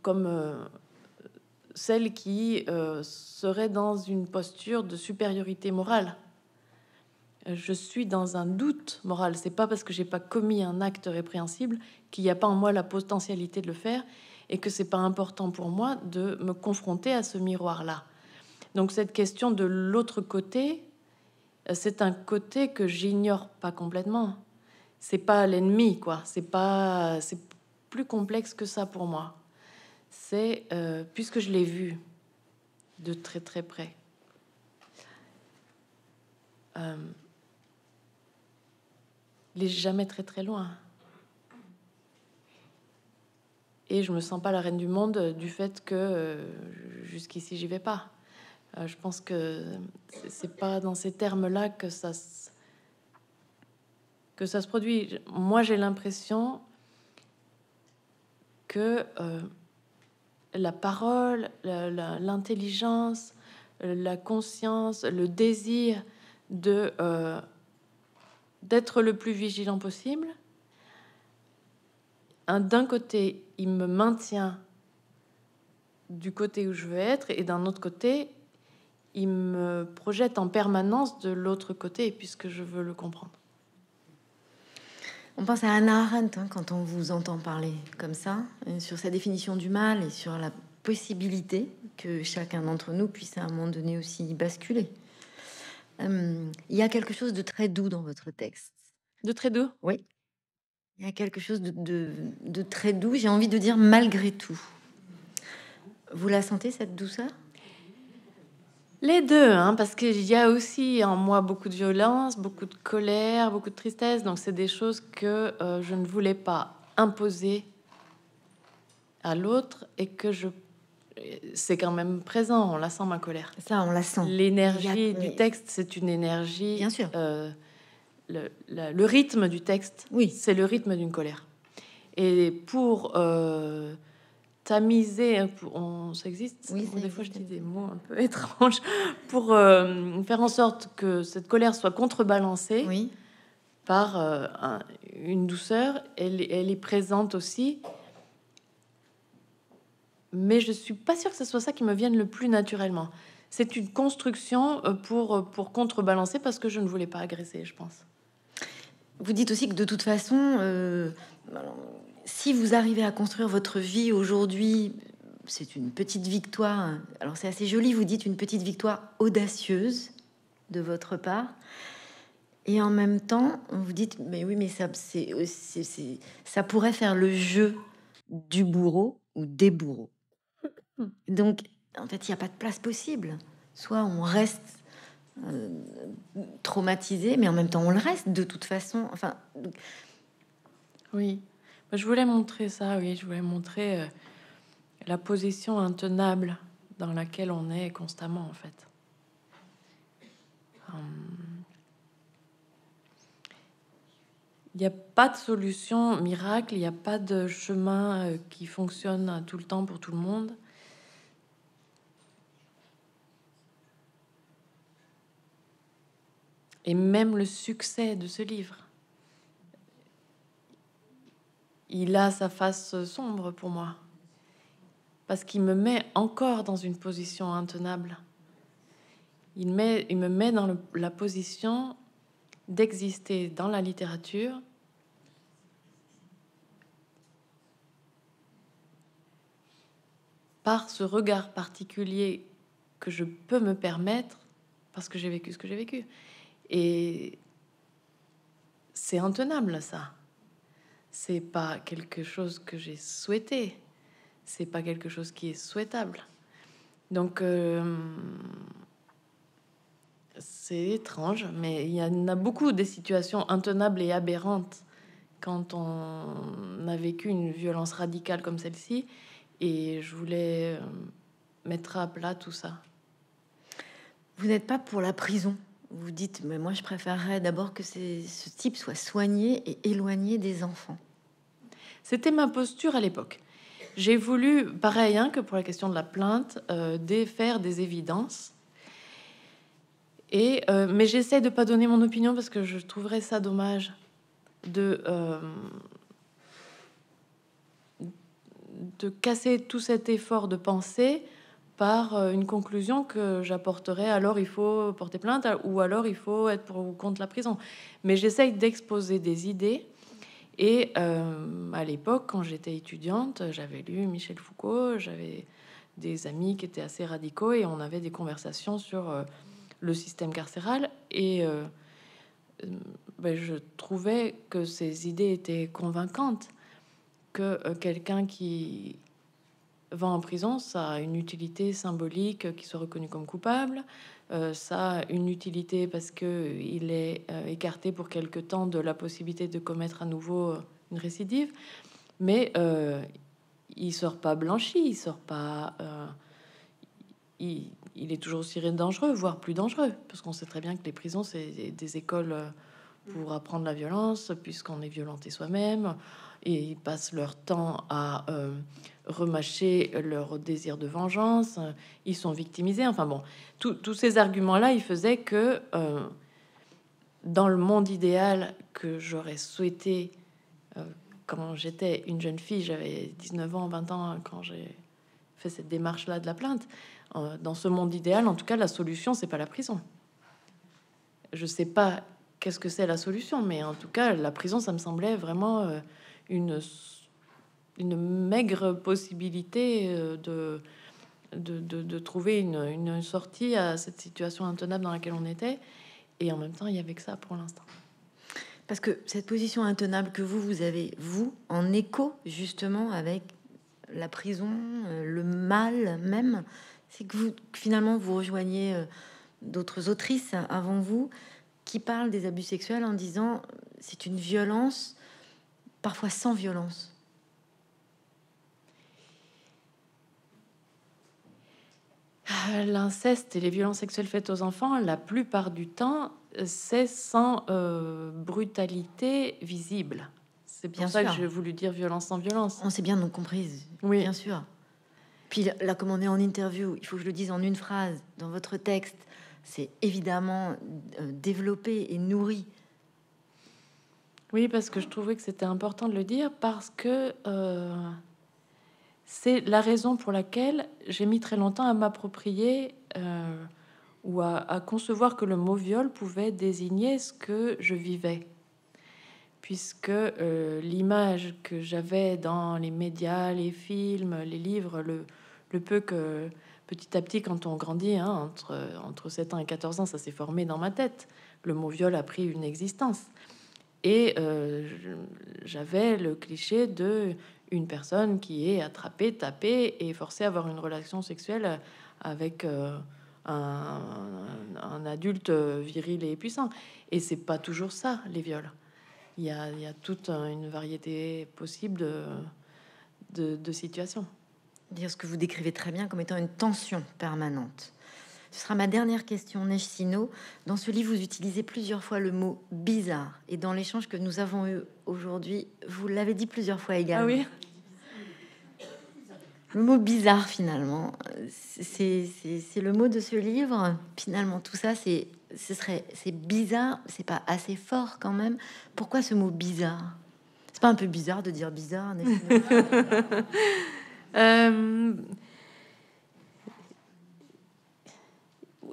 B: comme euh, celle qui serait dans une posture de supériorité morale. Je suis dans un doute moral. C'est pas parce que j'ai pas commis un acte répréhensible qu'il n'y a pas en moi la potentialité de le faire et que c'est pas important pour moi de me confronter à ce miroir là. Donc cette question de l'autre côté, c'est un côté que j'ignore pas complètement. C'est pas l'ennemi, quoi. C'est pas, c'est plus complexe que ça pour moi. C'est euh, puisque je l'ai vu de très très près. Euh, il jamais très très loin. Et je me sens pas la reine du monde du fait que euh, jusqu'ici j'y vais pas. Euh, je pense que c'est pas dans ces termes-là que ça se, que ça se produit. Moi, j'ai l'impression que euh, la parole, l'intelligence, la, conscience, le désir de euh, d'être le plus vigilant possible. D'un côté, il me maintient du côté où je veux être, et d'un autre côté, il me projette en permanence de l'autre côté puisque je veux le comprendre.
A: On pense à Anna Arendt hein, quand on vous entend parler comme ça, euh, sur sa définition du mal et sur la possibilité que chacun d'entre nous puisse à un moment donné aussi basculer. Euh, il y a quelque chose de très doux dans votre texte. De très doux Oui. Il y a quelque chose de très doux, j'ai envie de dire malgré tout. Vous la sentez, cette douceur les deux, hein, parce qu'il
B: y a aussi en moi beaucoup de violence, beaucoup de colère, beaucoup de tristesse. Donc, c'est des choses que euh, je ne voulais pas imposer à l'autre et que je. C'est quand même présent, on la sent ma colère.
A: Ça, on la sent. L'énergie
B: du texte, c'est une énergie. Bien sûr. Euh, le, rythme du texte, oui. c'est le rythme d'une colère. Et pour euh, tamiser, hein, on, ça existe oui, Des fois, je dis des mots un peu étranges pour euh, faire en sorte que cette colère soit contrebalancée oui. par euh, une douceur. Elle, est présente aussi, mais je suis pas sûre que ce soit ça qui me vienne le plus naturellement. C'est une construction euh, pour, pour contrebalancer parce que je ne voulais pas agresser, je pense.
A: Vous dites aussi que de toute façon, si vous arrivez à construire votre vie aujourd'hui, c'est une petite victoire. Alors c'est assez joli, vous dites une petite victoire audacieuse de votre part. Et en même temps, vous dites, mais oui, mais ça, pourrait faire le jeu du bourreau ou des bourreaux. Donc, en fait, il n'y a pas de place possible. Soit on reste euh, traumatisé, mais en même temps, on le reste de toute façon. Enfin, oui.
B: Bah, je voulais montrer ça, oui, je voulais montrer euh, la position intenable dans laquelle on est constamment, en fait. Hum. Il n'y a pas de solution miracle, il n'y a pas de chemin euh, qui fonctionne hein, tout le temps pour tout le monde. Et même le succès de ce livre il a sa face sombre pour moi, parce qu'il me met encore dans une position intenable. Il, me met dans la position d'exister dans la littérature par ce regard particulier que je peux me permettre parce que j'ai vécu ce que j'ai vécu. Et c'est intenable ça. C'est pas quelque chose que j'ai souhaité. C'est pas quelque chose qui est souhaitable. Donc, euh, c'est étrange, mais il y en a beaucoup des situations intenables et aberrantes quand on a vécu une violence radicale comme celle-ci. Et je
A: voulais euh, mettre à plat tout ça. Vous n'êtes pas pour la prison vous dites, mais moi je préférerais d'abord que ce type soit soigné et éloigné des enfants. C'était ma posture à l'époque. J'ai voulu, pareil
B: hein, que pour la question de la plainte, euh, défaire des évidences. Et, euh, mais j'essaie de ne pas donner mon opinion parce que je trouverais ça dommage de, euh, de casser tout cet effort de pensée par euh, une conclusion que j'apporterai. alors il faut porter plainte euh, ou alors il faut être pour ou contre la prison. Mais j'essaye d'exposer des idées. Et euh, à l'époque, quand j'étais étudiante, j'avais lu Michel Foucault, j'avais des amis qui étaient assez radicaux et on avait des conversations sur le système carcéral. Et ben, je trouvais que ces idées étaient convaincantes, que quelqu'un qui va en prison, ça a une utilité symbolique euh, qu'il soit reconnu comme coupable, euh, ça a une utilité parce que il est euh, écarté pour quelque temps de la possibilité de commettre à nouveau une récidive, mais euh, il sort pas blanchi, il sort pas, il, il, est toujours aussi dangereux, voire plus dangereux, parce qu'on sait très bien que les prisons c'est des écoles pour apprendre la violence, puisqu'on est violenté soi-même, et ils passent leur temps à remâcher leur désir de vengeance, ils sont victimisés. Enfin bon, tous ces arguments-là, ils faisaient que euh, dans le monde idéal que j'aurais souhaité euh, quand j'étais une jeune fille, j'avais 19 ans, 20 ans, hein, quand j'ai fait cette démarche-là de la plainte, euh, dans ce monde idéal, en tout cas, la solution, c'est pas la prison. Je sais pas qu'est-ce que c'est la solution, mais en tout cas, la prison, ça me semblait vraiment une solution une maigre possibilité euh, de, de, trouver une, sortie à cette situation intenable dans laquelle on
A: était. Et en même temps, il y avait que ça pour l'instant. Parce que cette position intenable que vous, vous avez, vous, en écho justement avec la prison, euh, le mal même, c'est que vous, finalement, vous rejoignez euh, d'autres autrices avant vous qui parlent des abus sexuels en disant c'est une violence, parfois sans violence.
B: Ah, l'inceste et les violences sexuelles faites aux enfants, la plupart du temps, c'est sans euh, brutalité visible.
A: C'est bien ça que j'ai voulu dire violence sans violence. On s'est bien donc comprise. Oui, bien sûr. Puis là, comme on est en interview, il faut que je le dise en une phrase dans votre texte. C'est évidemment euh, développé et nourri. Oui, parce que je trouvais
B: que c'était important de le dire parce que euh, c'est la raison pour laquelle j'ai mis très longtemps à m'approprier euh, ou à, concevoir que le mot viol pouvait désigner ce que je vivais. Puisque euh, l'image que j'avais dans les médias, les films, les livres, le, le peu que petit à petit, quand on grandit, hein, entre, entre 7 ans et 14 ans, ça s'est formé dans ma tête. Le mot viol a pris une existence. Et euh, j'avais le cliché de une personne qui est attrapée, tapée et forcée à avoir une relation sexuelle avec euh, un, adulte euh, viril et puissant. Et c'est pas toujours ça, les viols. Il y a, toute
A: une variété possible de, de, de situations. Dire ce que vous décrivez très bien comme étant une tension permanente ce sera ma dernière question, Neige Dans ce livre, vous utilisez plusieurs fois le mot bizarre. Et dans l'échange que nous avons eu aujourd'hui, vous l'avez dit plusieurs fois également. Ah oui. Le mot bizarre, finalement, c'est le mot de ce livre. Finalement, tout ça, c'est ce serait c'est bizarre, c'est pas assez fort quand même. Pourquoi ce mot bizarre C'est pas un peu bizarre de dire bizarre euh,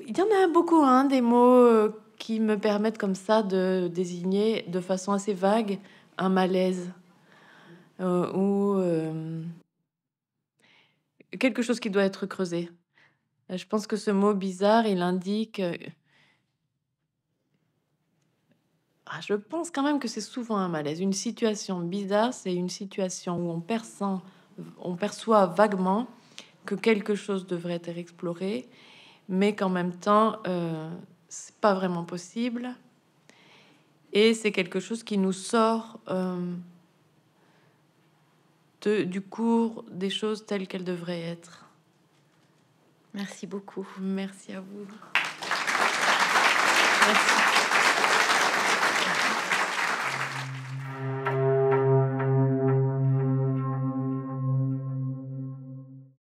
A: Il y en a beaucoup, hein, des mots
B: euh, qui me permettent comme ça de désigner de façon assez vague un malaise euh, ou euh, quelque chose qui doit être creusé. Je pense que ce mot bizarre, il indique... Ah, je pense quand même que c'est souvent un malaise. Une situation bizarre, c'est une situation où on, perçoit, on perçoit vaguement que quelque chose devrait être exploré mais qu'en même temps, euh, c'est pas vraiment possible. Et c'est quelque chose qui nous sort euh, de, du cours des choses telles qu'elles devraient être.
A: Merci beaucoup. Merci à vous.